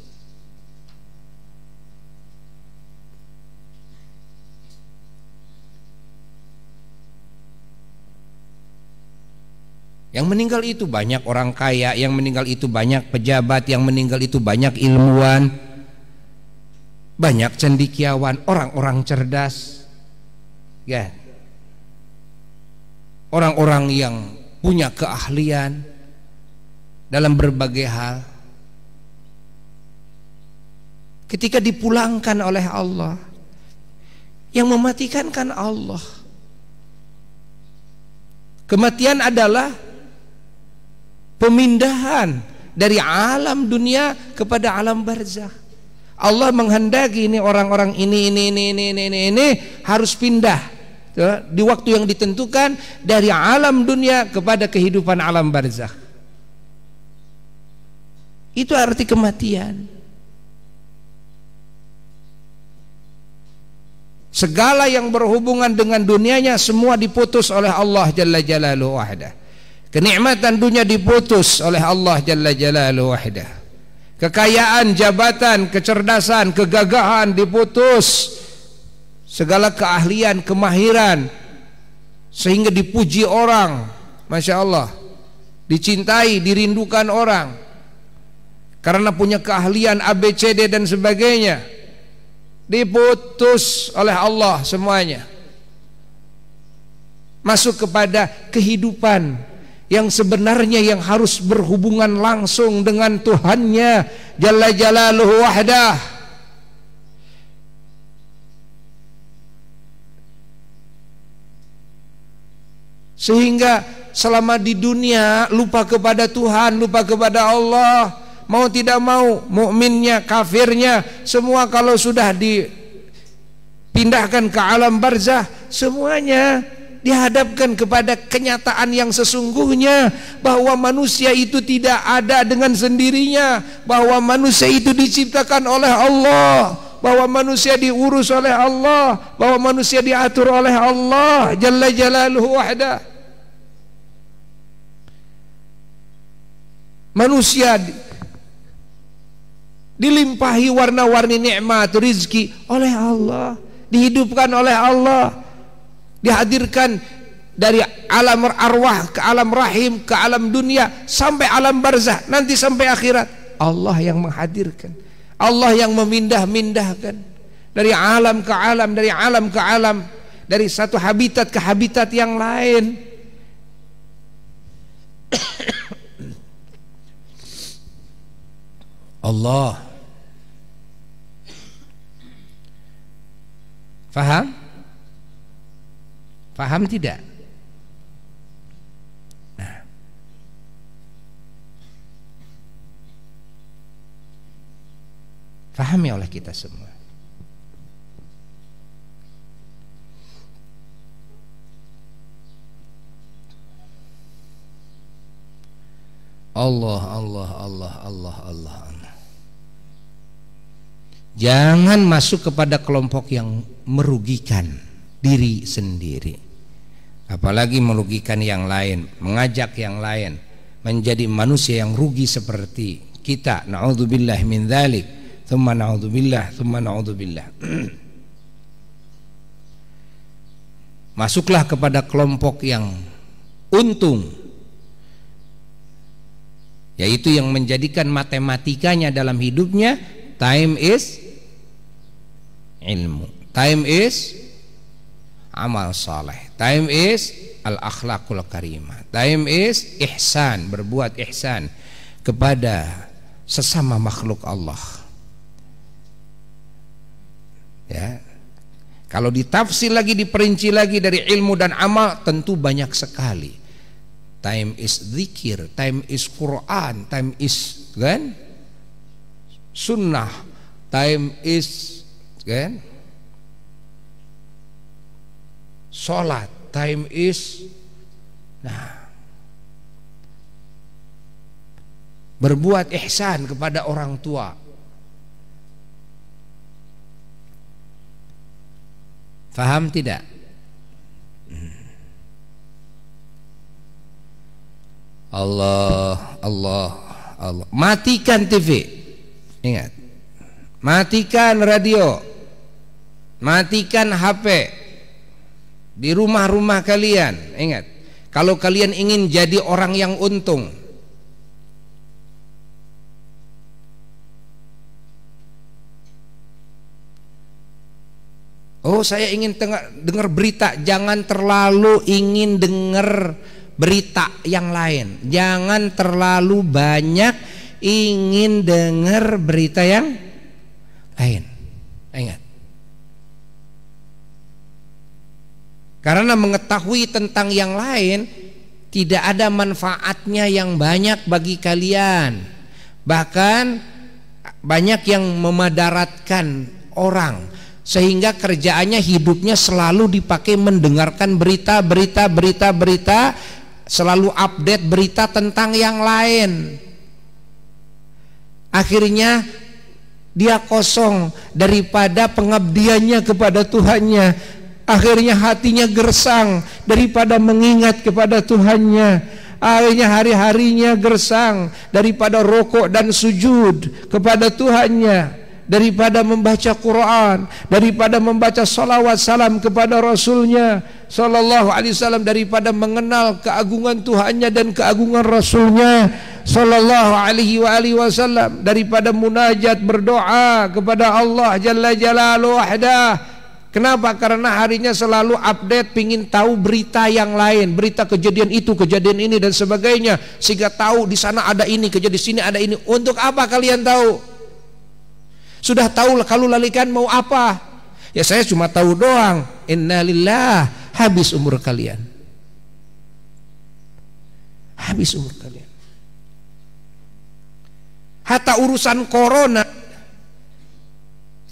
Yang meninggal itu banyak orang kaya, yang meninggal itu banyak pejabat, yang meninggal itu banyak ilmuwan, banyak cendikiawan, orang-orang cerdas. Ya. Orang-orang yang punya keahlian dalam berbagai hal. Ketika dipulangkan oleh Allah, yang mematikan kan Allah. Kematian adalah pemindahan dari alam dunia kepada alam barzah. Allah menghendaki ini orang-orang ini ini ini ini ini ini, ini harus pindah ya, di waktu yang ditentukan dari alam dunia kepada kehidupan alam barzah. Itu arti kematian. Segala yang berhubungan dengan dunianya semua diputus oleh Allah Jalla Jalaluhu wahdah. Kenikmatan dunia diputus oleh Allah Jalla Jalaluhu wahdah. Kekayaan, jabatan, kecerdasan, kegagahan diputus. Segala keahlian, kemahiran sehingga dipuji orang. Masya Allah Dicintai, dirindukan orang Karena punya keahlian ABCD dan sebagainya Diputus oleh Allah semuanya Masuk kepada kehidupan yang sebenarnya yang harus berhubungan langsung dengan Tuhannya Jalla Jalaluhu wahdah sehingga selama di dunia lupa kepada Tuhan lupa kepada Allah mau tidak mau mukminnya kafirnya semua kalau sudah dipindahkan ke alam barzah semuanya dihadapkan kepada kenyataan yang sesungguhnya bahwa manusia itu tidak ada dengan sendirinya bahwa manusia itu diciptakan oleh Allah bahwa manusia diurus oleh Allah bahwa manusia diatur oleh Allah jalla jalaluhu wahda manusia dilimpahi warna-warni nikmat rizki oleh Allah dihidupkan oleh Allah dihadirkan dari alam arwah ke alam rahim ke alam dunia sampai alam barzah nanti sampai akhirat Allah yang menghadirkan Allah yang memindah-mindahkan dari alam ke alam dari alam ke alam dari satu habitat ke habitat yang lain Allah Faham? Paham tidak? Nah. Pahami oleh kita semua. Allah Allah Allah Allah Allah Allah Jangan masuk kepada kelompok yang merugikan diri sendiri apalagi merugikan yang lain, mengajak yang lain menjadi manusia yang rugi seperti kita. Nauzubillah min dzalik, thumma nauzubillah, thumma nauzubillah. Masuklah kepada kelompok yang untung yaitu yang menjadikan matematikanya dalam hidupnya time is ilmu time is amal soleh Time is al akhlakul karimah. Time is ihsan, berbuat ihsan kepada sesama makhluk Allah. Ya. Kalau ditafsir lagi diperinci lagi dari ilmu dan amal tentu banyak sekali. Time is zikir, time is Quran, time is kan sunnah, time is kan sholat time is nah berbuat ihsan kepada orang tua Faham tidak? Allah, Allah, Allah. Matikan TV. Ingat. Matikan radio. Matikan HP di rumah-rumah kalian. Ingat, kalau kalian ingin jadi orang yang untung, Oh, saya ingin dengar berita, jangan terlalu ingin dengar berita yang lain. Jangan terlalu banyak ingin dengar berita yang lain. Ingat. Karena mengetahui tentang yang lain tidak ada manfaatnya yang banyak bagi kalian. Bahkan banyak yang memadaratkan orang sehingga kerjaannya hidupnya selalu dipakai mendengarkan berita berita berita berita selalu update berita tentang yang lain akhirnya dia kosong daripada pengabdiannya kepada Tuhannya akhirnya hatinya gersang daripada mengingat kepada Tuhannya akhirnya hari-harinya gersang daripada rokok dan sujud kepada Tuhannya daripada membaca Quran daripada membaca salawat salam kepada Rasulnya Sallallahu Alaihi Wasallam daripada mengenal keagungan Tuhannya dan keagungan Rasulnya Sallallahu Alaihi Wasallam daripada munajat berdoa kepada Allah Jalla Jalaluh Ahdah Kenapa? Karena harinya selalu update, pingin tahu berita yang lain, berita kejadian itu, kejadian ini dan sebagainya, sehingga tahu di sana ada ini, kejadian sini ada ini. Untuk apa kalian tahu? Sudah tahu kalau lalikan mau apa? Ya saya cuma tahu doang. Innalillah, habis umur kalian. Habis umur kalian. Hatta urusan corona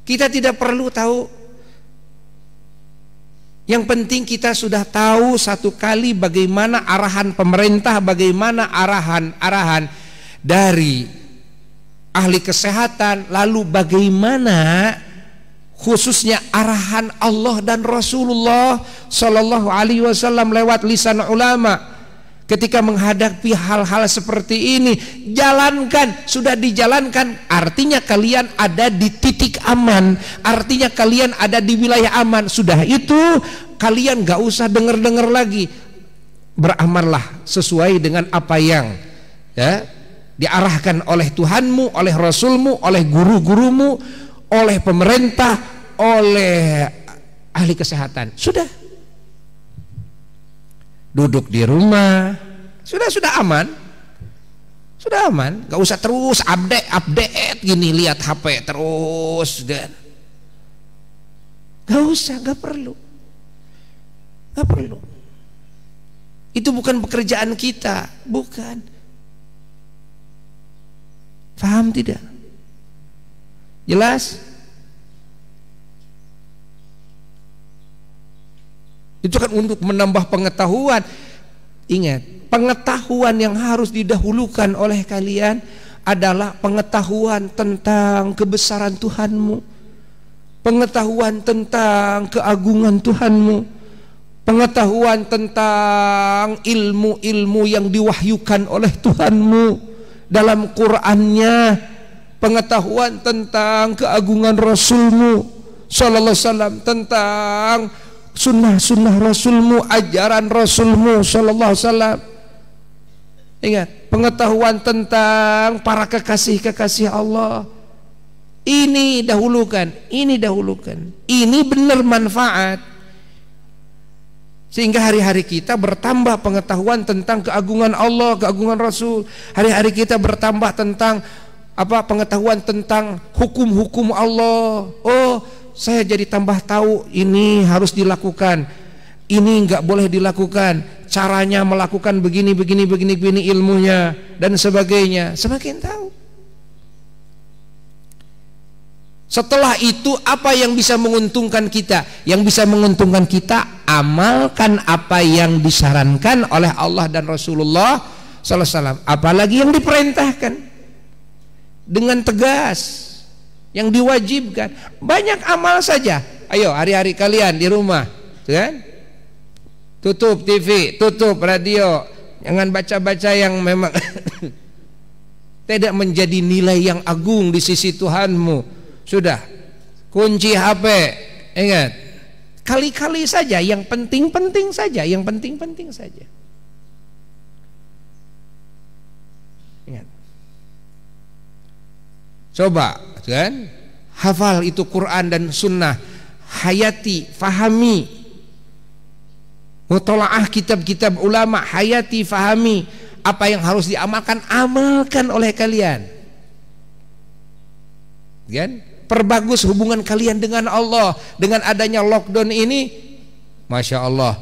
kita tidak perlu tahu yang penting kita sudah tahu satu kali bagaimana arahan pemerintah, bagaimana arahan-arahan dari ahli kesehatan, lalu bagaimana khususnya arahan Allah dan Rasulullah Shallallahu Alaihi Wasallam lewat lisan ulama Ketika menghadapi hal-hal seperti ini, jalankan, sudah dijalankan, artinya kalian ada di titik aman, artinya kalian ada di wilayah aman. Sudah itu, kalian gak usah dengar-dengar lagi. Beramallah sesuai dengan apa yang ya, diarahkan oleh Tuhanmu, oleh Rasulmu, oleh guru-gurumu, oleh pemerintah, oleh ahli kesehatan. Sudah, duduk di rumah sudah sudah aman sudah aman gak usah terus update update gini lihat HP terus dan gak usah gak perlu gak perlu itu bukan pekerjaan kita bukan paham tidak jelas Itu kan untuk menambah pengetahuan. Ingat, pengetahuan yang harus didahulukan oleh kalian adalah pengetahuan tentang kebesaran Tuhanmu, pengetahuan tentang keagungan Tuhanmu, pengetahuan tentang ilmu-ilmu yang diwahyukan oleh Tuhanmu dalam Qur'annya, pengetahuan tentang keagungan Rasulmu sallallahu alaihi wasallam tentang sunnah-sunnah Rasulmu, ajaran Rasulmu Sallallahu Alaihi Wasallam. Ingat, pengetahuan tentang para kekasih-kekasih Allah. Ini dahulukan, ini dahulukan. Ini benar manfaat. Sehingga hari-hari kita bertambah pengetahuan tentang keagungan Allah, keagungan Rasul. Hari-hari kita bertambah tentang apa pengetahuan tentang hukum-hukum Allah. Oh, saya jadi tambah tahu ini harus dilakukan ini nggak boleh dilakukan caranya melakukan begini begini begini begini ilmunya dan sebagainya semakin tahu setelah itu apa yang bisa menguntungkan kita yang bisa menguntungkan kita amalkan apa yang disarankan oleh Allah dan Rasulullah Sallallahu Alaihi Wasallam. apalagi yang diperintahkan dengan tegas yang diwajibkan banyak amal saja ayo hari-hari kalian di rumah kan tutup TV tutup radio jangan baca-baca yang memang tidak menjadi nilai yang agung di sisi Tuhanmu sudah kunci HP ingat kali-kali saja yang penting-penting saja yang penting-penting saja Ingat. Coba kan hafal itu Quran dan Sunnah hayati fahami mutolaah kitab-kitab ulama hayati fahami apa yang harus diamalkan amalkan oleh kalian kan perbagus hubungan kalian dengan Allah dengan adanya lockdown ini Masya Allah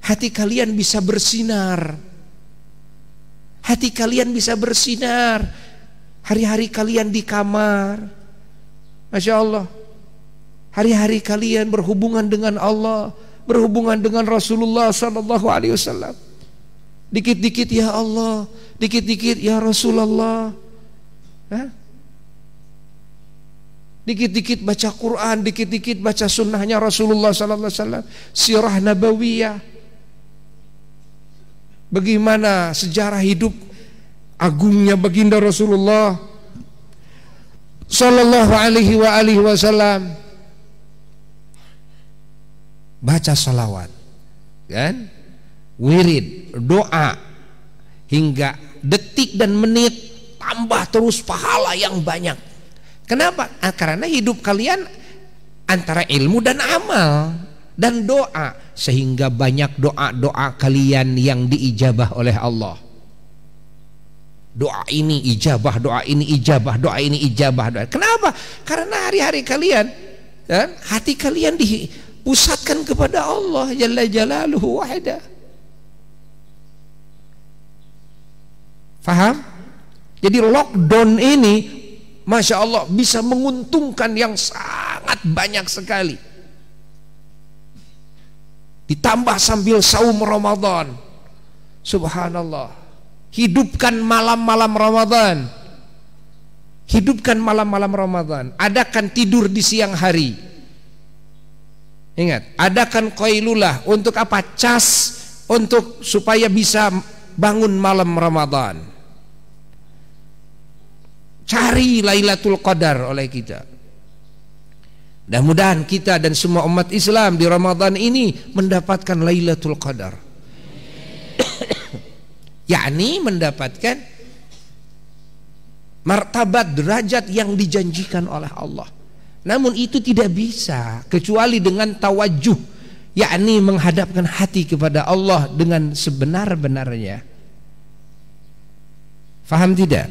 hati kalian bisa bersinar hati kalian bisa bersinar Hari-hari kalian di kamar Masya Allah Hari-hari kalian berhubungan dengan Allah Berhubungan dengan Rasulullah Sallallahu Alaihi Wasallam Dikit-dikit ya Allah Dikit-dikit ya Rasulullah Dikit-dikit baca Quran, dikit-dikit baca sunnahnya Rasulullah sallallahu alaihi wasallam, sirah nabawiyah. Bagaimana sejarah hidup agungnya baginda Rasulullah sallallahu alaihi wa alihi wasallam baca salawat kan wirid doa hingga detik dan menit tambah terus pahala yang banyak kenapa ah, karena hidup kalian antara ilmu dan amal dan doa sehingga banyak doa-doa kalian yang diijabah oleh Allah doa ini ijabah doa ini ijabah doa ini ijabah doa kenapa karena hari-hari kalian dan ya, hati kalian dipusatkan kepada Allah jalla jalaluhu wahida faham jadi lockdown ini Masya Allah bisa menguntungkan yang sangat banyak sekali ditambah sambil saum Ramadan subhanallah Hidupkan malam-malam Ramadan. Hidupkan malam-malam Ramadan. Adakan tidur di siang hari. Ingat, adakan koylulah untuk apa? Cas untuk supaya bisa bangun malam Ramadan. Cari Lailatul Qadar oleh kita. Mudah-mudahan kita dan semua umat Islam di Ramadan ini mendapatkan Lailatul Qadar yakni mendapatkan martabat derajat yang dijanjikan oleh Allah. Namun itu tidak bisa kecuali dengan tawajuh, yakni menghadapkan hati kepada Allah dengan sebenar-benarnya. Faham tidak?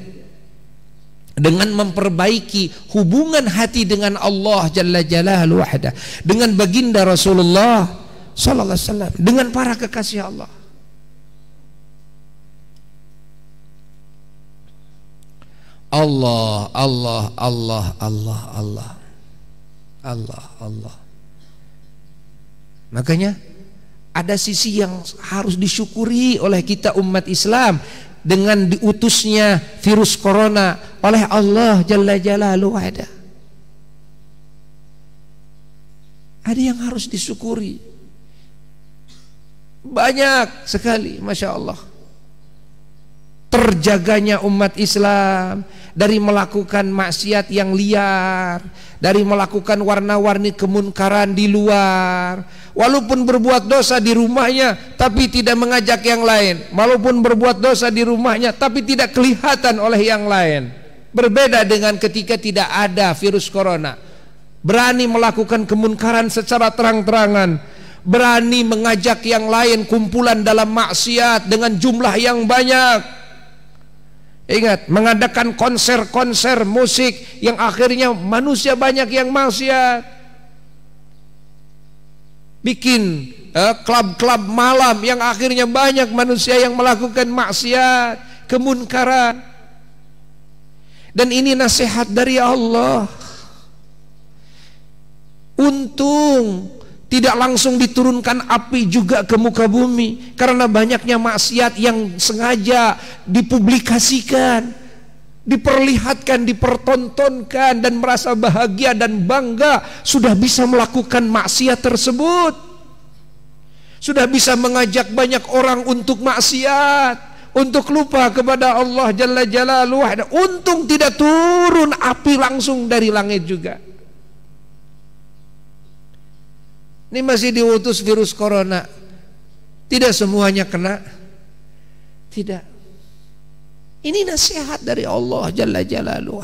Dengan memperbaiki hubungan hati dengan Allah Jalla Jalaluhu dengan baginda Rasulullah Sallallahu Alaihi Wasallam, dengan para kekasih Allah. Allah, Allah, Allah, Allah, Allah. Allah, Allah. Makanya ada sisi yang harus disyukuri oleh kita umat Islam dengan diutusnya virus corona oleh Allah Jalla jalalu ada. Ada yang harus disyukuri. Banyak sekali, masya Allah terjaganya umat Islam dari melakukan maksiat yang liar, dari melakukan warna-warni kemunkaran di luar, walaupun berbuat dosa di rumahnya tapi tidak mengajak yang lain, walaupun berbuat dosa di rumahnya tapi tidak kelihatan oleh yang lain. Berbeda dengan ketika tidak ada virus corona. Berani melakukan kemunkaran secara terang-terangan, berani mengajak yang lain kumpulan dalam maksiat dengan jumlah yang banyak Ingat, mengadakan konser-konser musik yang akhirnya manusia banyak yang maksiat. Bikin eh, klub-klub eh, malam yang akhirnya banyak manusia yang melakukan maksiat, kemunkaran. Dan ini nasihat dari Allah. Untung tidak langsung diturunkan api juga ke muka bumi karena banyaknya maksiat yang sengaja dipublikasikan, diperlihatkan, dipertontonkan dan merasa bahagia dan bangga sudah bisa melakukan maksiat tersebut. Sudah bisa mengajak banyak orang untuk maksiat untuk lupa kepada Allah Jalla Jalaluhu. Untung tidak turun api langsung dari langit juga. Ini masih diutus virus corona. Tidak semuanya kena. Tidak. Ini nasihat dari Allah Jalla Jalaluhu.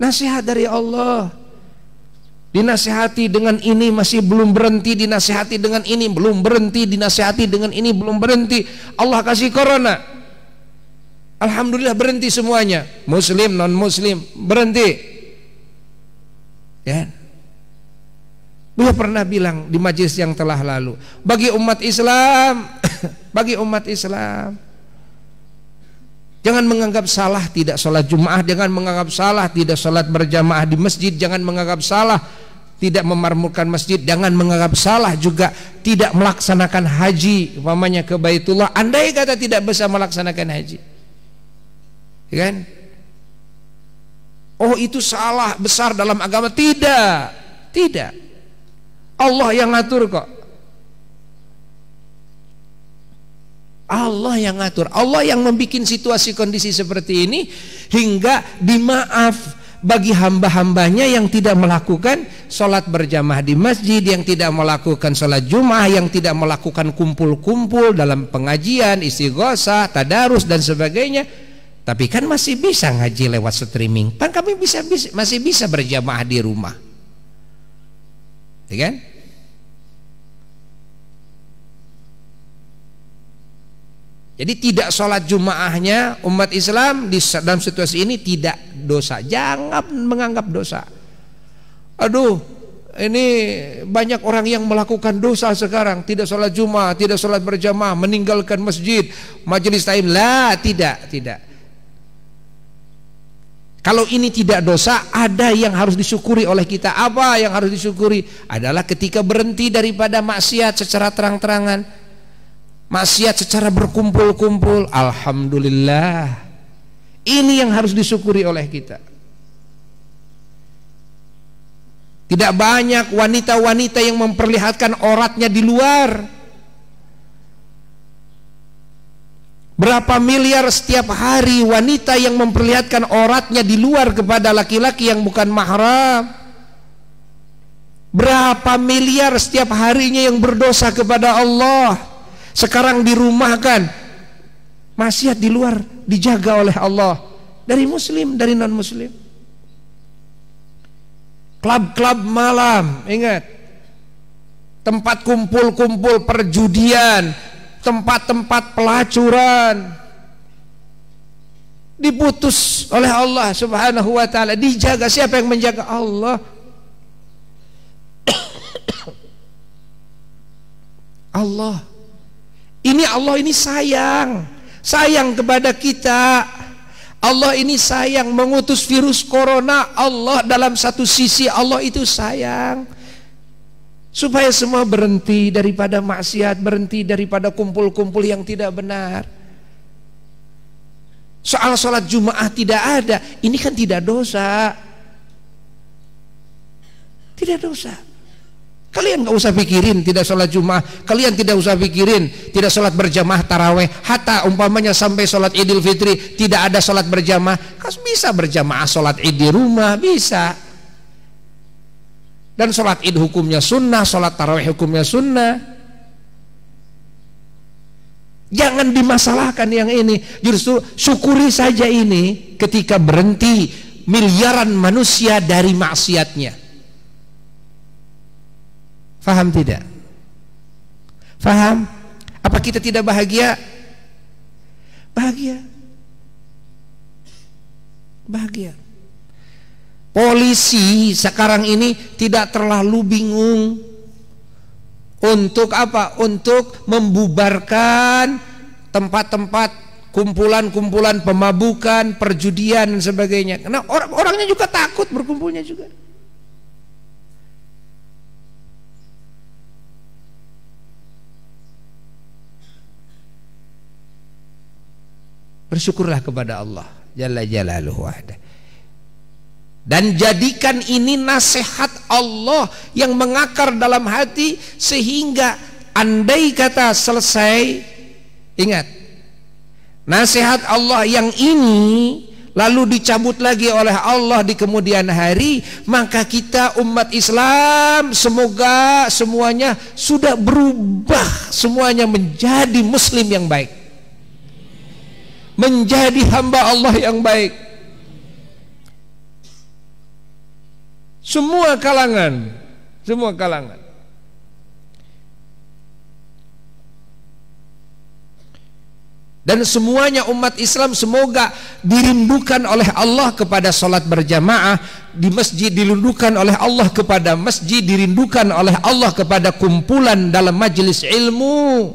Nasihat dari Allah. Dinasihati dengan ini masih belum berhenti, dinasihati dengan ini belum berhenti, dinasihati dengan ini belum berhenti. Allah kasih corona. Alhamdulillah berhenti semuanya. Muslim non muslim berhenti. Ya. Beliau pernah bilang di majelis yang telah lalu, bagi umat Islam, bagi umat Islam, jangan menganggap salah tidak sholat Jumat, jangan menganggap salah tidak sholat berjamaah di masjid, jangan menganggap salah tidak memarmurkan masjid, jangan menganggap salah juga tidak melaksanakan haji, umpamanya ke Baitullah, andai kata tidak bisa melaksanakan haji. Ya kan? Oh itu salah besar dalam agama tidak. Tidak. Allah yang ngatur kok Allah yang ngatur Allah yang membuat situasi kondisi seperti ini hingga dimaaf bagi hamba-hambanya yang tidak melakukan sholat berjamaah di masjid yang tidak melakukan sholat jumat yang tidak melakukan kumpul-kumpul dalam pengajian istighosah tadarus dan sebagainya tapi kan masih bisa ngaji lewat streaming. Kan kami bisa, bisa masih bisa berjamaah di rumah ya kan Jadi tidak sholat jumaahnya umat Islam di dalam situasi ini tidak dosa. Jangan menganggap dosa. Aduh, ini banyak orang yang melakukan dosa sekarang. Tidak sholat jumaah, tidak sholat berjamaah, meninggalkan masjid, majelis taim. Lah, tidak, tidak. Kalau ini tidak dosa, ada yang harus disyukuri oleh kita. Apa yang harus disyukuri? Adalah ketika berhenti daripada maksiat secara terang-terangan. Maksiat secara berkumpul-kumpul. Alhamdulillah. Ini yang harus disyukuri oleh kita. Tidak banyak wanita-wanita yang memperlihatkan oratnya di luar Berapa miliar setiap hari wanita yang memperlihatkan oratnya di luar kepada laki-laki yang bukan mahram? Berapa miliar setiap harinya yang berdosa kepada Allah? Sekarang dirumahkan. Maksiat di luar dijaga oleh Allah dari muslim, dari non muslim. Klub-klub malam, ingat. Tempat kumpul-kumpul perjudian, tempat-tempat pelacuran diputus oleh Allah Subhanahu wa taala. Dijaga siapa yang menjaga Allah? Allah. Ini Allah ini sayang. Sayang kepada kita. Allah ini sayang mengutus virus corona. Allah dalam satu sisi Allah itu sayang. Supaya semua berhenti daripada maksiat, berhenti daripada kumpul-kumpul yang tidak benar. Soal sholat Jumaah tidak ada, ini kan tidak dosa. Tidak dosa. Kalian gak usah pikirin tidak sholat jumaah, kalian tidak usah pikirin tidak sholat berjamaah taraweh. Hatta umpamanya sampai sholat Idul Fitri tidak ada sholat berjamaah, kas bisa berjamaah sholat id di rumah bisa dan sholat id hukumnya sunnah sholat tarawih hukumnya sunnah jangan dimasalahkan yang ini justru syukuri saja ini ketika berhenti miliaran manusia dari maksiatnya faham tidak? faham? apa kita tidak bahagia? bahagia bahagia polisi sekarang ini tidak terlalu bingung untuk apa? Untuk membubarkan tempat-tempat kumpulan-kumpulan pemabukan, perjudian dan sebagainya. Karena orang orangnya juga takut berkumpulnya juga. Bersyukurlah kepada Allah Jalla Jalaluhu wahdah dan jadikan ini nasihat Allah yang mengakar dalam hati sehingga andai kata selesai ingat nasihat Allah yang ini lalu dicabut lagi oleh Allah di kemudian hari maka kita umat Islam semoga semuanya sudah berubah semuanya menjadi muslim yang baik menjadi hamba Allah yang baik Semua kalangan, semua kalangan. Dan semuanya umat Islam semoga dirindukan oleh Allah kepada sholat berjamaah di masjid dirindukan oleh Allah kepada masjid dirindukan oleh Allah kepada kumpulan dalam majelis ilmu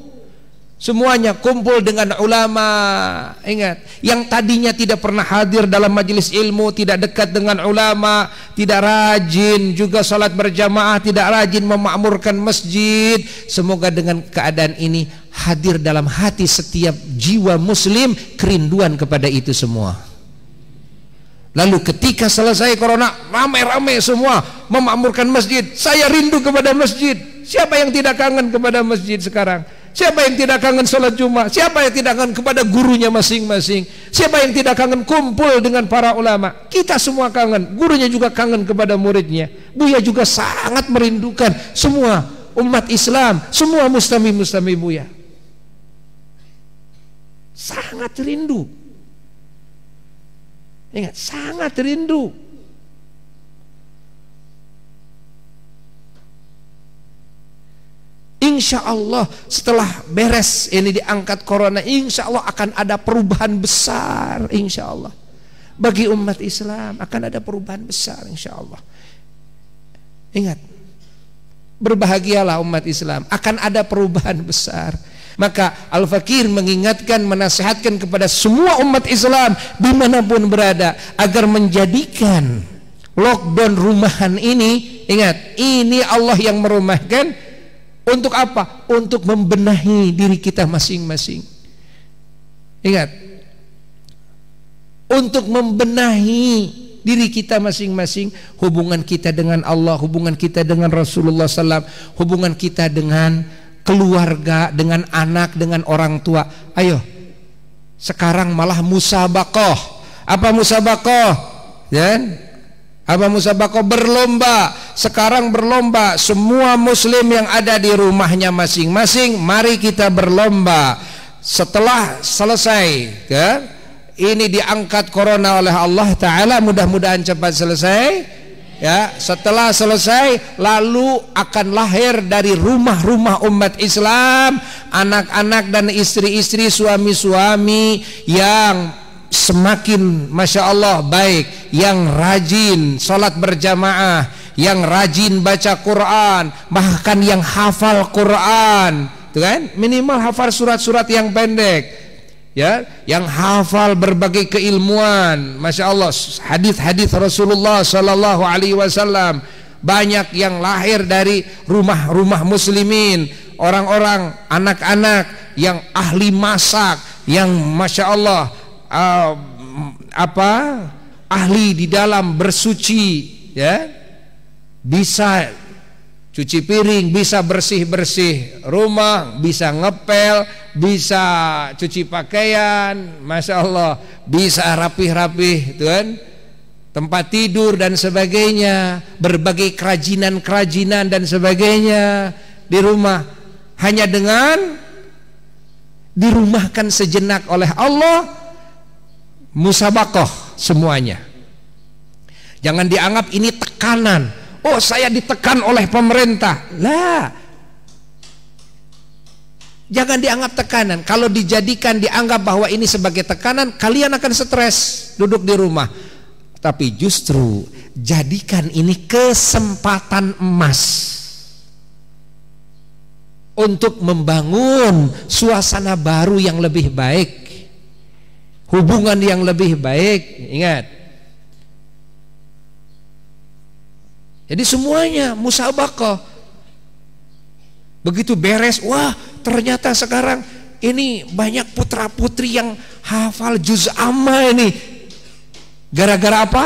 semuanya kumpul dengan ulama ingat yang tadinya tidak pernah hadir dalam majelis ilmu tidak dekat dengan ulama tidak rajin juga salat berjamaah tidak rajin memakmurkan masjid semoga dengan keadaan ini hadir dalam hati setiap jiwa muslim kerinduan kepada itu semua Lalu ketika selesai corona, ramai-ramai semua memakmurkan masjid. Saya rindu kepada masjid. Siapa yang tidak kangen kepada masjid sekarang? Siapa yang tidak kangen sholat Jumat? Siapa yang tidak kangen kepada gurunya masing-masing? Siapa yang tidak kangen kumpul dengan para ulama? Kita semua kangen. Gurunya juga kangen kepada muridnya. Buya juga sangat merindukan semua umat Islam, semua mustami-mustami Buya. Sangat rindu. Ingat, sangat rindu. Insya Allah setelah beres ini diangkat corona Insya Allah akan ada perubahan besar Insya Allah Bagi umat Islam akan ada perubahan besar Insya Allah Ingat Berbahagialah umat Islam Akan ada perubahan besar maka Al-Fakir mengingatkan, menasehatkan kepada semua umat Islam dimanapun berada agar menjadikan lockdown rumahan ini ingat ini Allah yang merumahkan untuk apa? Untuk membenahi diri kita masing-masing. Ingat, untuk membenahi diri kita masing-masing, hubungan kita dengan Allah, hubungan kita dengan Rasulullah SAW, hubungan kita dengan keluarga, dengan anak, dengan orang tua. Ayo, sekarang malah musabakoh. Apa musabakoh? Ya. Kan? Apa musabako berlomba sekarang berlomba semua muslim yang ada di rumahnya masing-masing mari kita berlomba setelah selesai ya, ini diangkat corona oleh Allah taala mudah-mudahan cepat selesai ya setelah selesai lalu akan lahir dari rumah-rumah umat Islam anak-anak dan istri-istri suami-suami yang semakin Masya Allah baik yang rajin sholat berjamaah yang rajin baca Quran bahkan yang hafal Quran itu kan minimal hafal surat-surat yang pendek ya yang hafal berbagai keilmuan Masya Allah hadis-hadis Rasulullah Shallallahu Alaihi Wasallam banyak yang lahir dari rumah-rumah muslimin orang-orang anak-anak yang ahli masak yang Masya Allah uh, apa ahli di dalam bersuci ya bisa cuci piring bisa bersih bersih rumah bisa ngepel bisa cuci pakaian masya Allah bisa rapih rapih tuan tempat tidur dan sebagainya berbagai kerajinan kerajinan dan sebagainya di rumah hanya dengan dirumahkan sejenak oleh Allah musabakoh semuanya jangan dianggap ini tekanan oh saya ditekan oleh pemerintah lah jangan dianggap tekanan kalau dijadikan dianggap bahwa ini sebagai tekanan kalian akan stres duduk di rumah tapi justru jadikan ini kesempatan emas untuk membangun suasana baru yang lebih baik hubungan yang lebih baik. Ingat. Jadi semuanya musabakoh. Begitu beres, wah ternyata sekarang ini banyak putra putri yang hafal juz amma ini. Gara-gara apa?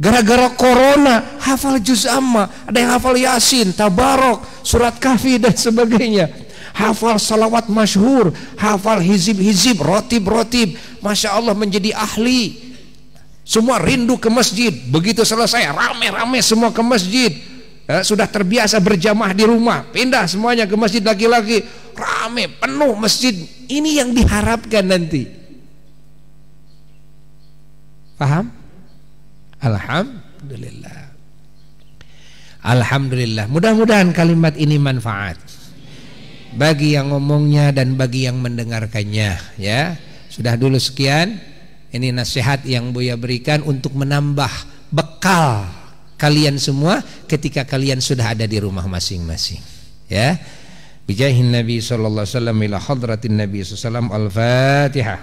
Gara-gara corona hafal juz amma, ada yang hafal yasin, tabarok, surat kafi dan sebagainya hafal salawat masyhur, hafal hizib-hizib, rotib-rotib. Masya Allah menjadi ahli. Semua rindu ke masjid. Begitu selesai, rame-rame semua ke masjid. Ya, sudah terbiasa berjamaah di rumah, pindah semuanya ke masjid laki-laki. Rame, penuh masjid. Ini yang diharapkan nanti. Paham? Alhamdulillah. Alhamdulillah. Mudah-mudahan kalimat ini manfaat bagi yang ngomongnya dan bagi yang mendengarkannya ya sudah dulu sekian ini nasihat yang Buya berikan untuk menambah bekal kalian semua ketika kalian sudah ada di rumah masing-masing ya bijahin Nabi sallallahu alaihi wasallam ila hadratin Nabi sallallahu alaihi wasallam al-Fatihah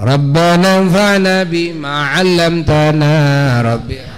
ربنا انفعنا بما علمتنا ربنا